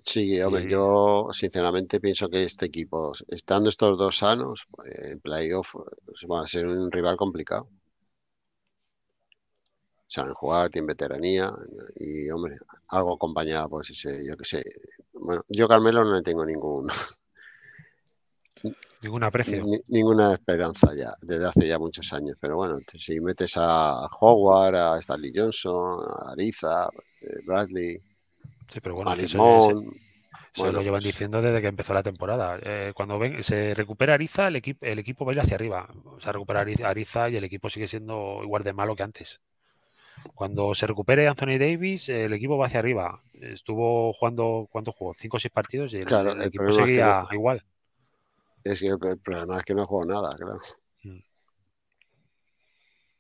Sí, hombre, yo sinceramente pienso que este equipo, estando estos dos sanos, eh, en playoff pues, va a ser un rival complicado. Saben jugar, tienen veteranía y, hombre, algo acompañado por pues, yo qué sé. Bueno, yo Carmelo no le tengo ningún. Ninguna aprecio. ninguna esperanza ya, desde hace ya muchos años. Pero bueno, si metes a Howard, a Stanley Johnson, a Ariza, eh, Bradley pero bueno, se, lo llevan diciendo desde que empezó la temporada. Eh, cuando se recupera Ariza, el, equipo el equipo hacia arriba. O sea, recupera Ariza y el equipo sigue siendo igual de malo que antes. Cuando se recupere Anthony Davis, el equipo va hacia arriba. Estuvo jugando, ¿cuánto jugó? ¿Cinco o seis partidos? Y el, equipo seguía igual. Es que el problema es que no ha nada, claro. Mm.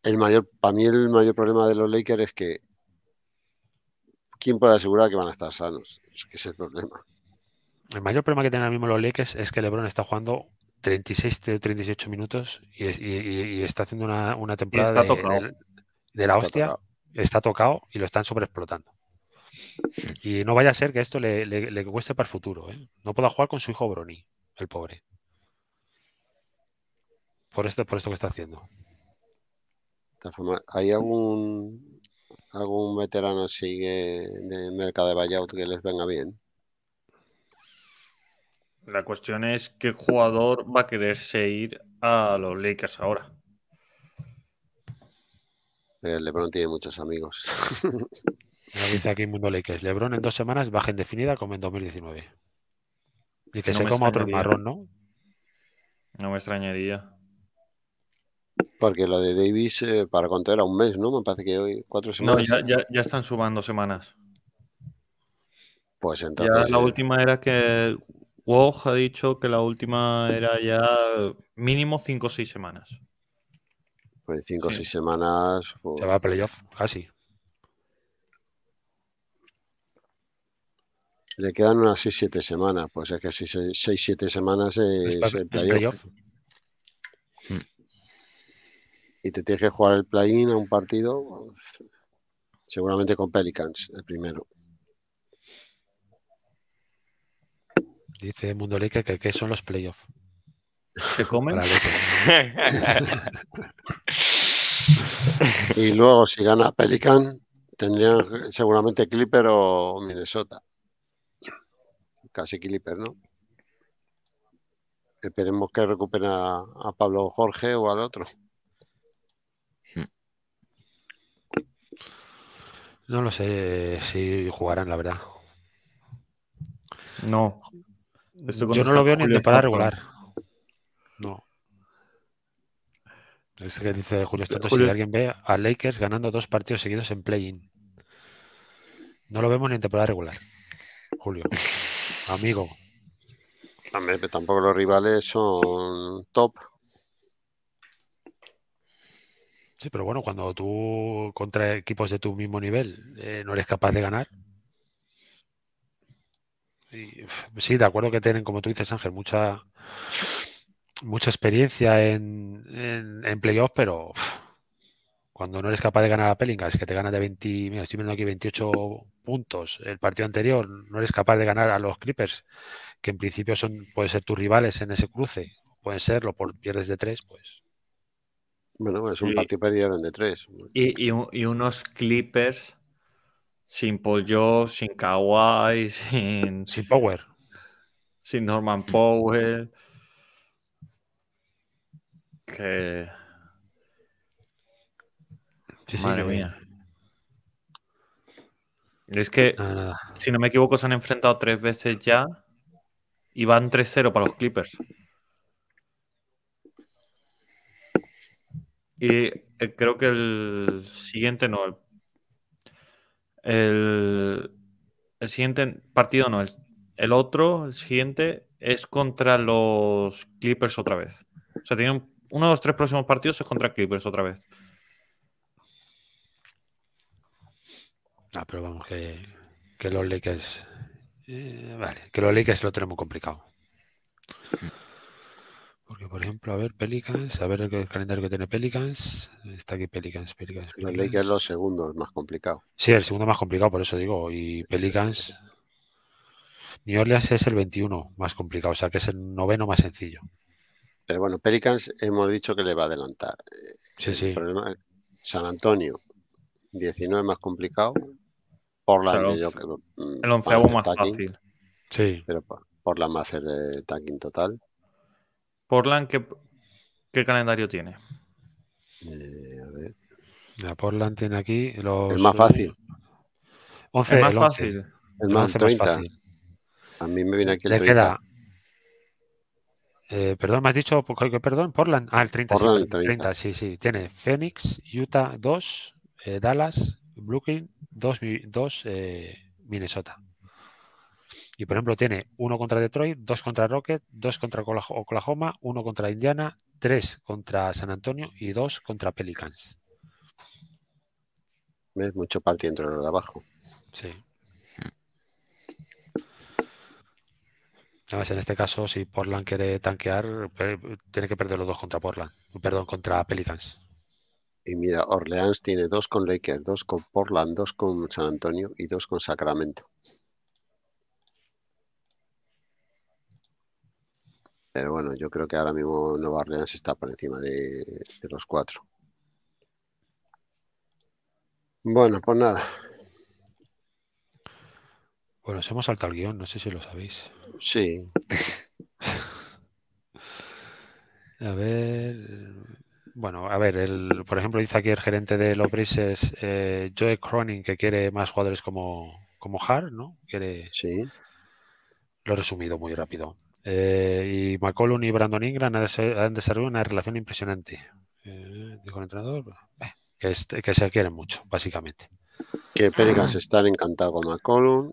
El mayor, para mí el mayor problema de los Lakers es que ¿quién puede asegurar que van a estar sanos? Ese es el problema. El mayor problema que tienen ahora mismo los Lakers es que LeBron está jugando 36 o 38 minutos y, está haciendo una, temporada de, la hostia. Está tocado y lo están sobreexplotando. Y no vaya a ser que esto le, cueste para el futuro. ¿eh? No pueda jugar con su hijo Brony, el pobre. Por esto, por esto que está haciendo. ¿Hay algún algún veterano sigue de mercado de buyout que les venga bien. La cuestión es qué jugador va a quererse ir a los Lakers ahora. Eh, LeBron tiene muchos amigos. Lo dice aquí Mundo Lakers. LeBron en dos semanas baja indefinida como en 2019. Y que se coma otro marrón, ¿no? No me extrañaría. Porque lo de Davis eh, para contar, era un mes, ¿no? Me parece que hoy cuatro semanas. No, ya, ya, están sumando semanas. Pues entonces. la eh, última era que Woj ha dicho que la última era ya mínimo cinco o seis semanas. Pues cinco o seis semanas. Pues Se va a playoff, casi. Le quedan unas 6 siete semanas. Pues es que 6 siete semanas es, playoff y te tienes que jugar el play-in a un partido, seguramente con Pelicans, el primero. Dice Mundo Leica que, son los playoffs. ¿Se comen? y luego, si gana Pelican, tendrían seguramente Clipper o Minnesota. Casi Clipper, ¿no? Esperemos que recuperen a Pablo Jorge o al otro. Mm. No lo sé si jugarán, la verdad. No. Yo no lo veo ni en temporada regular. No. Es que dice Julio si alguien ve a Lakers ganando dos partidos seguidos en play-in. No lo vemos ni en temporada regular. Julio. Amigo. tampoco los rivales son top. pero bueno, cuando tú contra equipos de tu mismo nivel eh, no eres capaz de ganar. sí, de acuerdo que tienen, como tú dices, Ángel, mucha mucha experiencia en, en, en pero cuando no eres capaz de ganar a Pelinga, que te gana de 20, mira, estoy viendo aquí 28 puntos el partido anterior, no eres capaz de ganar a los Creepers, que en principio son pueden ser tus rivales en ese cruce, pueden serlo, por pierdes de tres, pues bueno, pues es un partido perdido de tres. Y, unos Clippers sin Pollo, sin Kawhi, sin. Sin Power. Sin Norman Powell. Que. Madre mía. Es que, ah. si no me equivoco, se han enfrentado tres veces ya y van 3-0 para los Clippers. Y eh, creo que el siguiente no. El, el, siguiente partido no. El, el, otro, el siguiente, es contra los Clippers otra vez. O sea, tienen uno de los tres próximos partidos es contra Clippers otra vez. Ah, pero vamos, que, que los Lakers. Eh, vale, que los Lakers lo tenemos complicado. Porque, por ejemplo, a ver, Pelicans, a ver el, calendario que tiene Pelicans. Está aquí Pelicans, Pelicans. Pelicans. Los Lakers, segundo, segundos, más complicado. Sí, el segundo más complicado, por eso digo. Y Pelicans. New Orleans es el 21 más complicado, o sea que es el noveno más sencillo. Pero bueno, Pelicans hemos dicho que le va a adelantar. Sí, sí. San Antonio, 19 más complicado. Por la mm, el, onceavo más fácil. Sí. Pero por la más de de tanking total. Portland, ¿qué, qué calendario tiene? Eh, a ver. Portland tiene aquí los. El más fácil. 11, el más fácil. El, más, fácil. A mí me viene aquí el Le 30. Queda, eh, perdón, me has dicho, pues, perdón, Portland. Ah, el 30, Portland, sí, 30. sí, sí. Tiene Phoenix, Utah 2, eh, Dallas, Brooklyn 2, 2 eh, Minnesota. Y por ejemplo, tiene uno contra Detroit, dos contra Rocket, dos contra Oklahoma, uno contra Indiana, tres contra San Antonio y dos contra Pelicans. Es mucho partido entre de abajo. Sí. en este caso, si Portland quiere tanquear, eh, tiene que perder los dos contra Portland. Perdón, contra Pelicans. Y mira, Orleans tiene dos con Lakers, dos con Portland, dos con San Antonio y dos con Sacramento. Pero bueno, yo creo que ahora mismo Nueva Orleans está por encima de, los cuatro. Bueno, pues nada. Bueno, se hemos saltado el guión, no sé si lo sabéis. Sí. a ver. Bueno, a ver, el, por ejemplo, dice aquí el gerente de los Brises, eh, Joe Cronin, que quiere más jugadores como, como Hart, ¿no? Quiere... Sí. Lo he resumido muy rápido. Eh, y McCollum y Brandon Ingram han desarrollado una relación impresionante, con eh, el entrenador, que, se quieren mucho, básicamente. Que ah. Pelicans están encantados con McCollum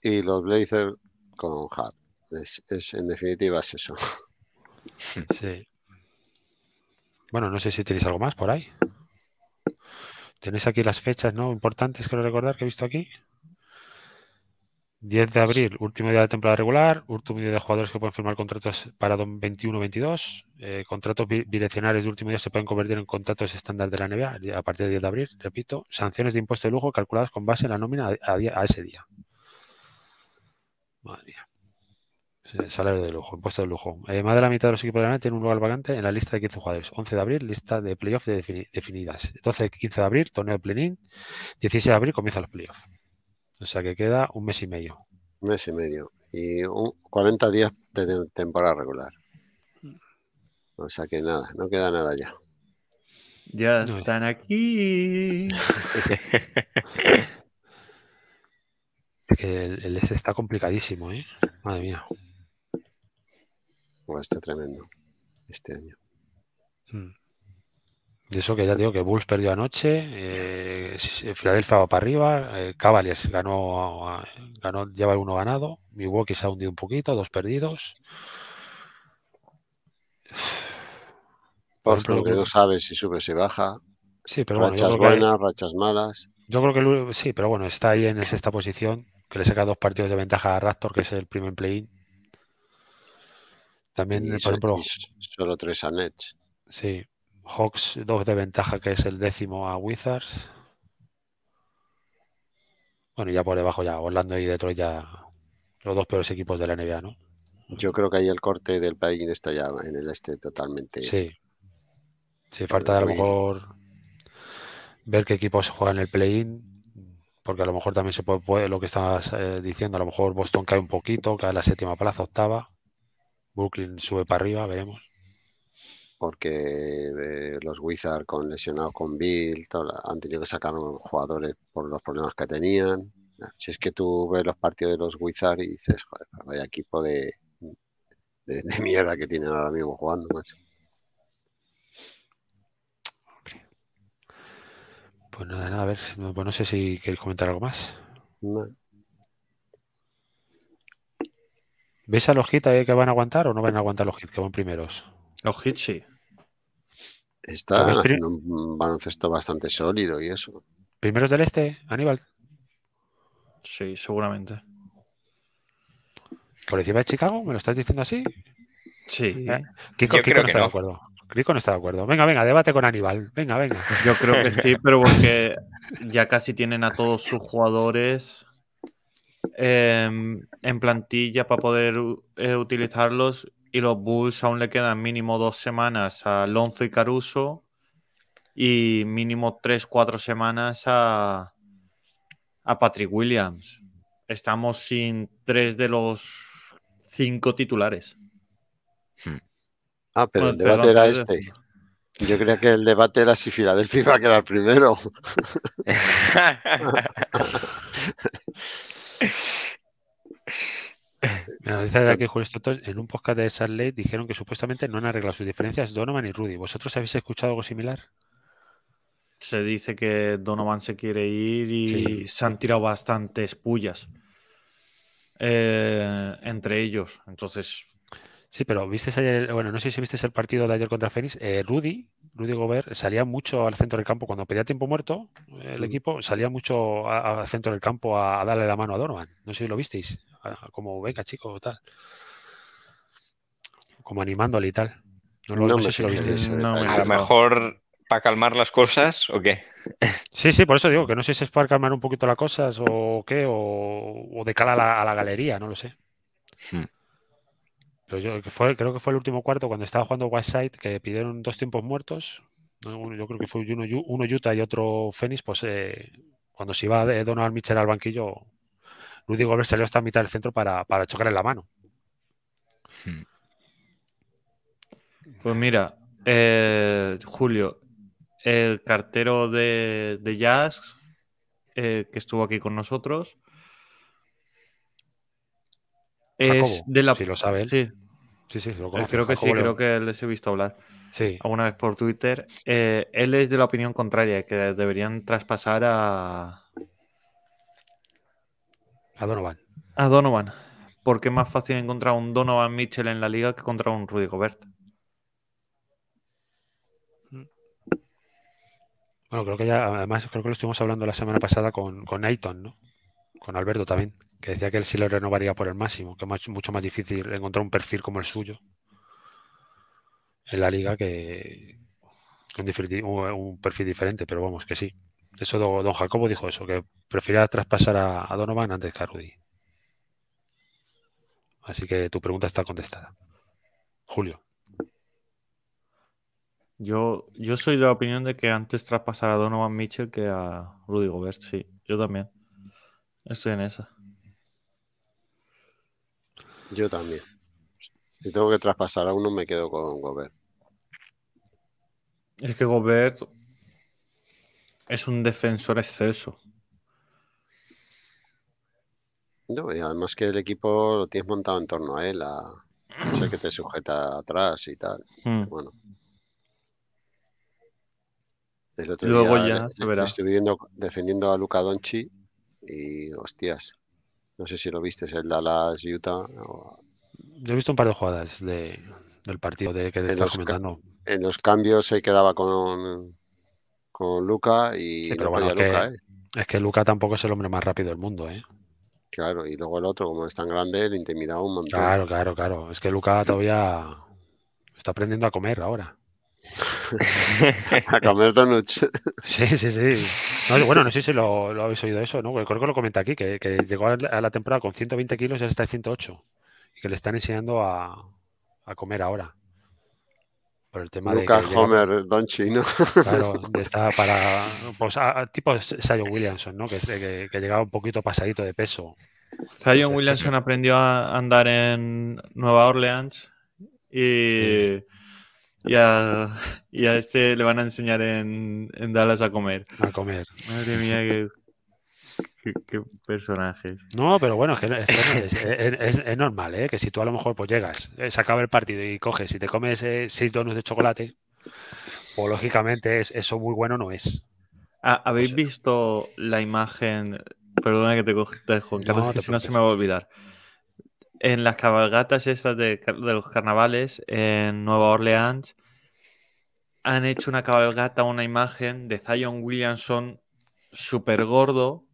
y los Blazers con Hart. Es, en definitiva es eso. Sí. Bueno, no sé si tenéis algo más por ahí. Tenéis aquí las fechas, ¿no? Importantes, quiero recordar, que he visto aquí. 10 de abril, último día de temporada regular, último día de jugadores que pueden firmar contratos para 21-22. Eh, contratos bidireccionales de último día se pueden convertir en contratos estándar de la NBA a partir del 10 de abril, repito. Sanciones de impuesto de lujo calculadas con base en la nómina a, ese día. Madre mía. salario de lujo, impuesto de lujo. Eh, más de la mitad de los equipos de la NBA tienen un lugar vacante en la lista de 15 jugadores. 11 de abril, lista de playoffs definidas. 12-15 de abril, torneo de planning. 16 de abril, comienza los playoffs. O sea que queda un mes y medio. Un mes y medio. Y 40 días de temporada regular. Mm. O sea que nada, no queda nada ya. Ya están aquí. es que el, e está complicadísimo, ¿eh? Madre mía. está tremendo este año. Mm de eso que ya digo que Bulls perdió anoche, Filadelfia eh, va para arriba, eh, Cavaliers ganó, ganó, lleva uno ganado, Milwaukee se ha hundido un poquito, dos perdidos. Por pues lo que no sabe si sube si baja. Sí, pero bueno, yo buenas, rachas malas. Yo creo que sí, pero bueno, está ahí en esta posición, que le saca dos partidos de ventaja a Raptor, que es el primer play-in. También, por ejemplo. Solo tres a Nets. Sí, Hawks, 2 de ventaja, que es el décimo a Wizards. Bueno, ya por debajo ya, Orlando y Detroit ya los dos peores equipos de la NBA, ¿no? Yo creo que ahí el corte del play-in está ya en el este totalmente. Sí. Sí, falta a lo mejor ver qué equipos juegan el play-in, porque a lo mejor también se puede, lo que estabas eh, diciendo, a lo mejor Boston cae un poquito, cae la séptima plaza, octava, Brooklyn sube para arriba, veremos porque eh, los Wizards con lesionados con Bill han tenido que sacar jugadores por los problemas que tenían. Si es que tú ves los partidos de los Wizards y dices, joder, vaya equipo de, de, mierda que tienen ahora mismo jugando, Pues nada, a ver, no sé si queréis comentar algo más. ¿Ves a los hits que van a aguantar o no van a aguantar los hits que van primeros? Los hits sí. Está haciendo un baloncesto bastante sólido y eso. ¿Primeros del este, Aníbal? Sí, seguramente. ¿Por encima de Chicago? ¿Me lo estás diciendo así? Sí. Eh, Kiko, no está de acuerdo. Kiko no está de acuerdo. Venga, venga, debate con Aníbal. Venga, venga. Yo creo que sí, pero porque ya casi tienen a todos sus jugadores em, en plantilla para poder eh, utilizarlos y los Bulls aún le quedan mínimo dos semanas a Alonso y Caruso y mínimo tres, cuatro semanas a, Patrick Williams. Estamos sin tres de los cinco titulares. Hmm. Ah, pero el debate era este. Yo creía que el debate era si Filadelfia iba a quedar primero. Me dice aquí en un podcast de Sarley dijeron que supuestamente no han arreglado sus diferencias Donovan y Rudy. ¿Vosotros habéis escuchado algo similar? Se dice que Donovan se quiere ir y se han tirado bastantes pullas eh, entre ellos. Entonces, Sí, pero viste ayer, bueno, no sé si viste el partido de ayer contra Fénix. Eh, Rudy, Rudy Gobert, salía mucho al centro del campo. Cuando pedía tiempo muerto, el mm. equipo salía mucho al centro del campo a, darle la mano a Donovan. No sé si lo visteis. como, venga, chico, tal. Como animándole y tal. No, sé si lo visteis. a lo mejor para calmar las cosas o qué. Sí, sí, por eso digo que no sé si es para calmar un poquito las cosas o qué, o, de cara a la, galería, no lo sé. Hmm creo que fue el último cuarto cuando estaba jugando Whiteside que pidieron dos tiempos muertos. yo creo que fue uno, Utah y otro Phoenix. Pues eh, cuando se iba de eh, Donald Mitchell al banquillo, Rudy Gobert salió hasta mitad del centro para, para chocar en la mano. Hmm. Pues mira, eh, Julio, el cartero de, de Jazz que estuvo aquí con nosotros. Es de la... Si lo sabe Sí. Sí, eh, Creo que sí, creo que les he visto hablar alguna vez por Twitter. Eh, él es de la opinión contraria, que deberían traspasar a. A Donovan. A Donovan. Porque es más fácil encontrar un Donovan Mitchell en la liga que contra un Rudy Gobert. Bueno, creo que ya, además, creo que lo estuvimos hablando la semana pasada con, con Aiton, ¿no? con Alberto también, que decía que él sí lo renovaría por el máximo, que es mucho más difícil encontrar un perfil como el suyo en la liga que un, perfil diferente, pero vamos, que sí. Eso don Jacobo dijo eso, que prefería traspasar a, Donovan antes que a Rudy. Así que tu pregunta está contestada. Julio. Yo, yo soy de la opinión de que antes traspasar a Donovan Mitchell que a Rudy Gobert, sí, yo también. Estoy en esa. Yo también. Si tengo que traspasar a uno, me quedo con Gobert. Es que Gobert es un defensor exceso. No, y además que el equipo lo tienes montado en torno a él, a no sé que te sujeta atrás y tal. Hmm. Bueno. El otro Luego ya se verá. viendo, defendiendo a Luca Donchi y hostias, no sé si lo viste, el Dallas Utah. Yo he visto un par de jugadas de, del partido de que estás comentando. En los cambios se quedaba con, con Luca y es, que, ¿eh? es que Luca tampoco es el hombre más rápido del mundo, ¿eh? Claro, y luego el otro, como es tan grande, le intimidaba un montón. Claro, claro, claro. Es que Luca todavía está aprendiendo a comer ahora. a comer noche Sí, sí, sí. bueno, no sé si lo, habéis oído eso, ¿no? creo que lo comenta aquí, que, llegó a la, temporada con 120 kilos y ahora está en 108. Y que le están enseñando a, a comer ahora. Por el tema Homer, Don Chino. Claro, está para. Pues, a, tipo Sion Williamson, ¿no? Que, que, llegaba un poquito pasadito de peso. Sion Williamson aprendió a andar en Nueva Orleans y y a, este le van a enseñar en, en Dallas a comer. A comer. Madre mía, qué, qué, personajes. No, pero bueno, es, normal, ¿eh? que si tú a lo mejor pues llegas, eh, se acaba el partido y coges y te comes eh, seis donuts de chocolate, pues lógicamente eso muy bueno no es. Ah, ¿Habéis visto la imagen? Perdona que te, te dejo, si no se me va a olvidar en las cabalgatas estas de, los carnavales en Nueva Orleans han hecho una cabalgata, una imagen de Zion Williamson súper gordo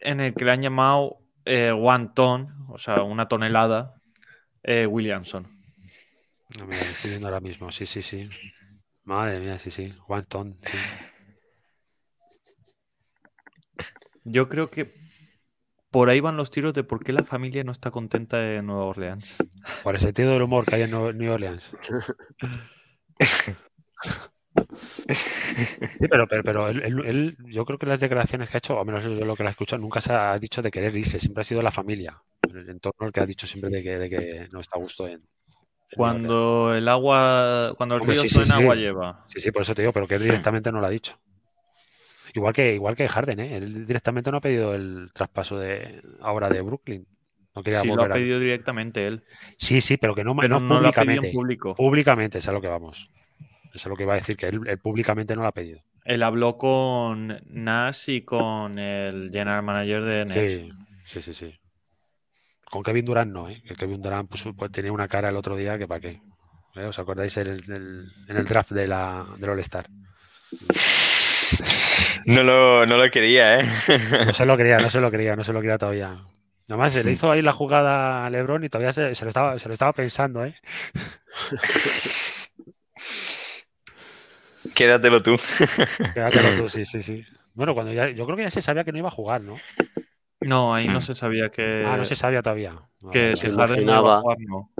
en el que le han llamado eh, one ton, o sea, una tonelada, eh, Williamson. No, estoy viendo ahora mismo, sí, sí, sí. Madre mía, sí, sí, one ton, sí. Yo creo que por ahí van los tiros de por qué la familia no está contenta de Nueva Orleans. Por el sentido del humor que hay en Nueva Orleans. pero, yo creo que las declaraciones que ha hecho, o menos lo que la he escuchado, nunca se ha dicho de querer irse, siempre ha sido la familia, el entorno el que ha dicho siempre de que, no está a gusto en, cuando el agua, cuando el río suena, agua lleva. Sí, sí, por eso te digo, pero que hmm. directamente no lo ha dicho. Igual que, igual que Harden, ¿eh? Él directamente no ha pedido el traspaso de ahora de Brooklyn. No sí, lo ha pedido directamente él. Sí, sí, pero que no, pero Lo ha en público. Públicamente, es a lo que vamos. Es a lo que va a decir, que él, públicamente no lo ha pedido. Él habló con Nash y con el general manager de Nets. Sí, sí, sí, Con Kevin Durant no, ¿eh? Que Kevin Durant pues, pues, tenía una cara el otro día que para qué. ¿Eh? ¿Os acordáis en el, draft de la, del All-Star? no, lo, no lo quería, ¿eh? no se lo quería, no se lo quería, no se lo quería todavía. nada más se le hizo ahí la jugada a Lebron y todavía se, lo, estaba, se lo estaba pensando, ¿eh? Quédatelo tú. Quédatelo tú, sí, sí, sí. Bueno, cuando ya, yo creo que ya se sabía que no iba a jugar, ¿no? No, ahí no mm. se sabía que. Ah, no se sabía todavía. Que, ah, que Harden iba jugar, no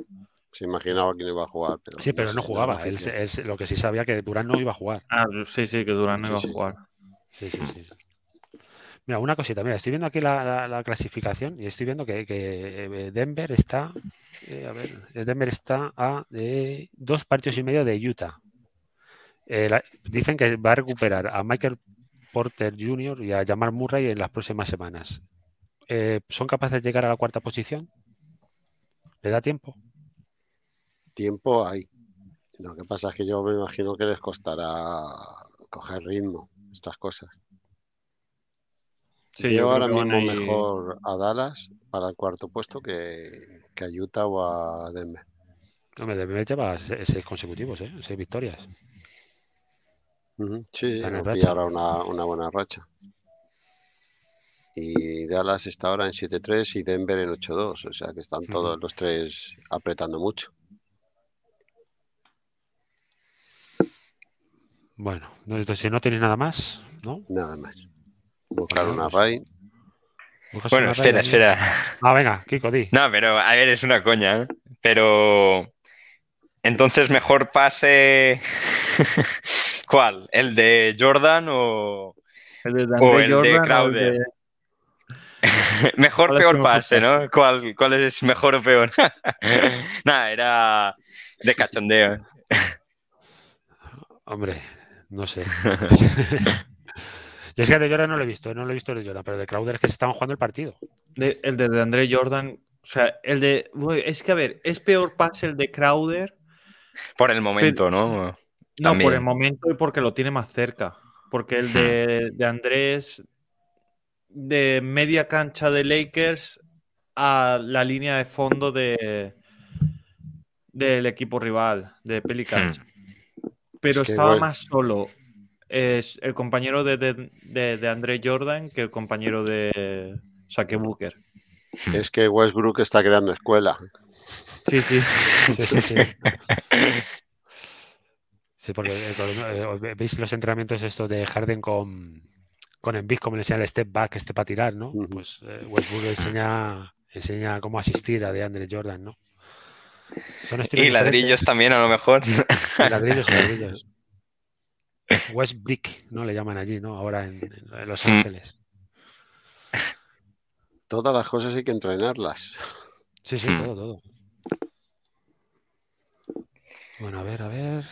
se imaginaba que no iba a jugar. sí, pero no jugaba. Él, lo que sí sabía que Durán no iba a jugar. Ah, sí, sí, que Durán no iba a jugar. Mira, una cosita, mira, estoy viendo aquí la, clasificación y estoy viendo que, eh, Denver está, eh, a ver, Denver está a eh, dos partidos y medio de Utah. dicen que va a recuperar a Michael Porter Jr. y a Jamal Murray en las próximas semanas. ¿Son capaces de llegar a la cuarta posición? ¿Le da tiempo? tiempo hay. Lo que pasa es que yo me imagino que les costará coger ritmo, estas cosas. Sí, yo, ahora mismo mejor a Dallas para el cuarto puesto que, que a Utah o a Denver. Hombre, Denver lleva seis consecutivos, ¿eh? seis victorias. Sí, y ahora una, una buena racha y Dallas está ahora en 7-3 y Denver en 8-2. O sea que están todos los tres apretando mucho. Bueno, entonces no tiene nada más, ¿no? Nada más. Buscar una array. Pues bueno, espera, espera. Ah, venga, Kiko, di. No, pero a ver, es una coña, ¿eh? Pero. Entonces, mejor pase. ¿Cuál? ¿El de Jordan o. El de, o el de Crowder? mejor, peor pase, ¿no? ¿Cuál, ¿Cuál es mejor o peor? Nada, era de cachondeo. Hombre, no sé. Yo es que de Jordan no lo he visto, no lo he visto de Jordan, pero de Crowder es que se están jugando el partido. el de, Andrés André Jordan, o sea, el de. Es que a ver, es peor pase el de Crowder. Por el momento, ¿no? No, por el momento y porque lo tiene más cerca. Porque el hmm. de, Andrés, de media cancha de Lakers a la línea de fondo de, del equipo rival, de Pelicans. Hmm pero estaba más solo es el compañero de, André Jordan que el compañero de Saque Booker. Es que Westbrook está creando escuela. Sí, sí. sí, sí, sí. porque eh, eh, veis los entrenamientos estos de Harden con, con Embiid, como le enseña el step back, este para tirar, ¿no? Pues eh, Westbrook enseña, enseña cómo asistir a de Andre Jordan, ¿no? y ladrillos también, a lo mejor. ladrillos, ladrillos. West Brick, ¿no? Le llaman allí, ¿no? Ahora en, Los hmm. Ángeles. Todas las cosas hay que entrenarlas. Sí, sí, hmm. todo, todo. Bueno, a ver, a ver.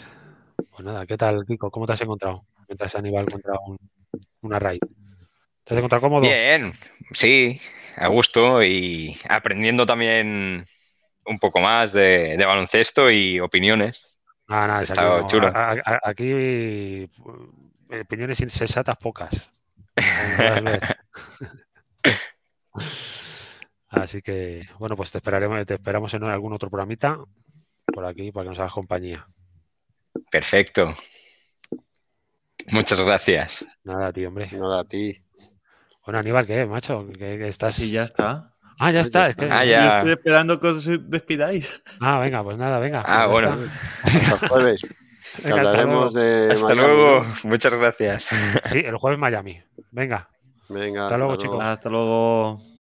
Pues nada, ¿qué tal, Kiko? ¿Cómo te has encontrado? Mientras Aníbal contra un, una raid. ¿Te has encontrado cómodo? Bien, sí, a gusto y aprendiendo también un poco más de, baloncesto y opiniones. Ah, nada. Está aquí, chulo. aquí eh, opiniones insensatas pocas. Así que, bueno, pues te esperaremos, te esperamos en algún otro programita por aquí para que nos hagas compañía. Perfecto. Muchas gracias. Nada a ti, hombre. Nada a ti. Bueno, Aníbal, ¿qué, macho? Que estás? Sí, ya está. Ah, ya está. Es que ah, estoy esperando que os despidáis. Ah, venga, pues nada, venga. Ah, bueno. Hasta jueves. hasta luego. de Hasta luego. Muchas gracias. Sí, el jueves Miami. Venga. Venga. Hasta luego, chicos. Hasta luego.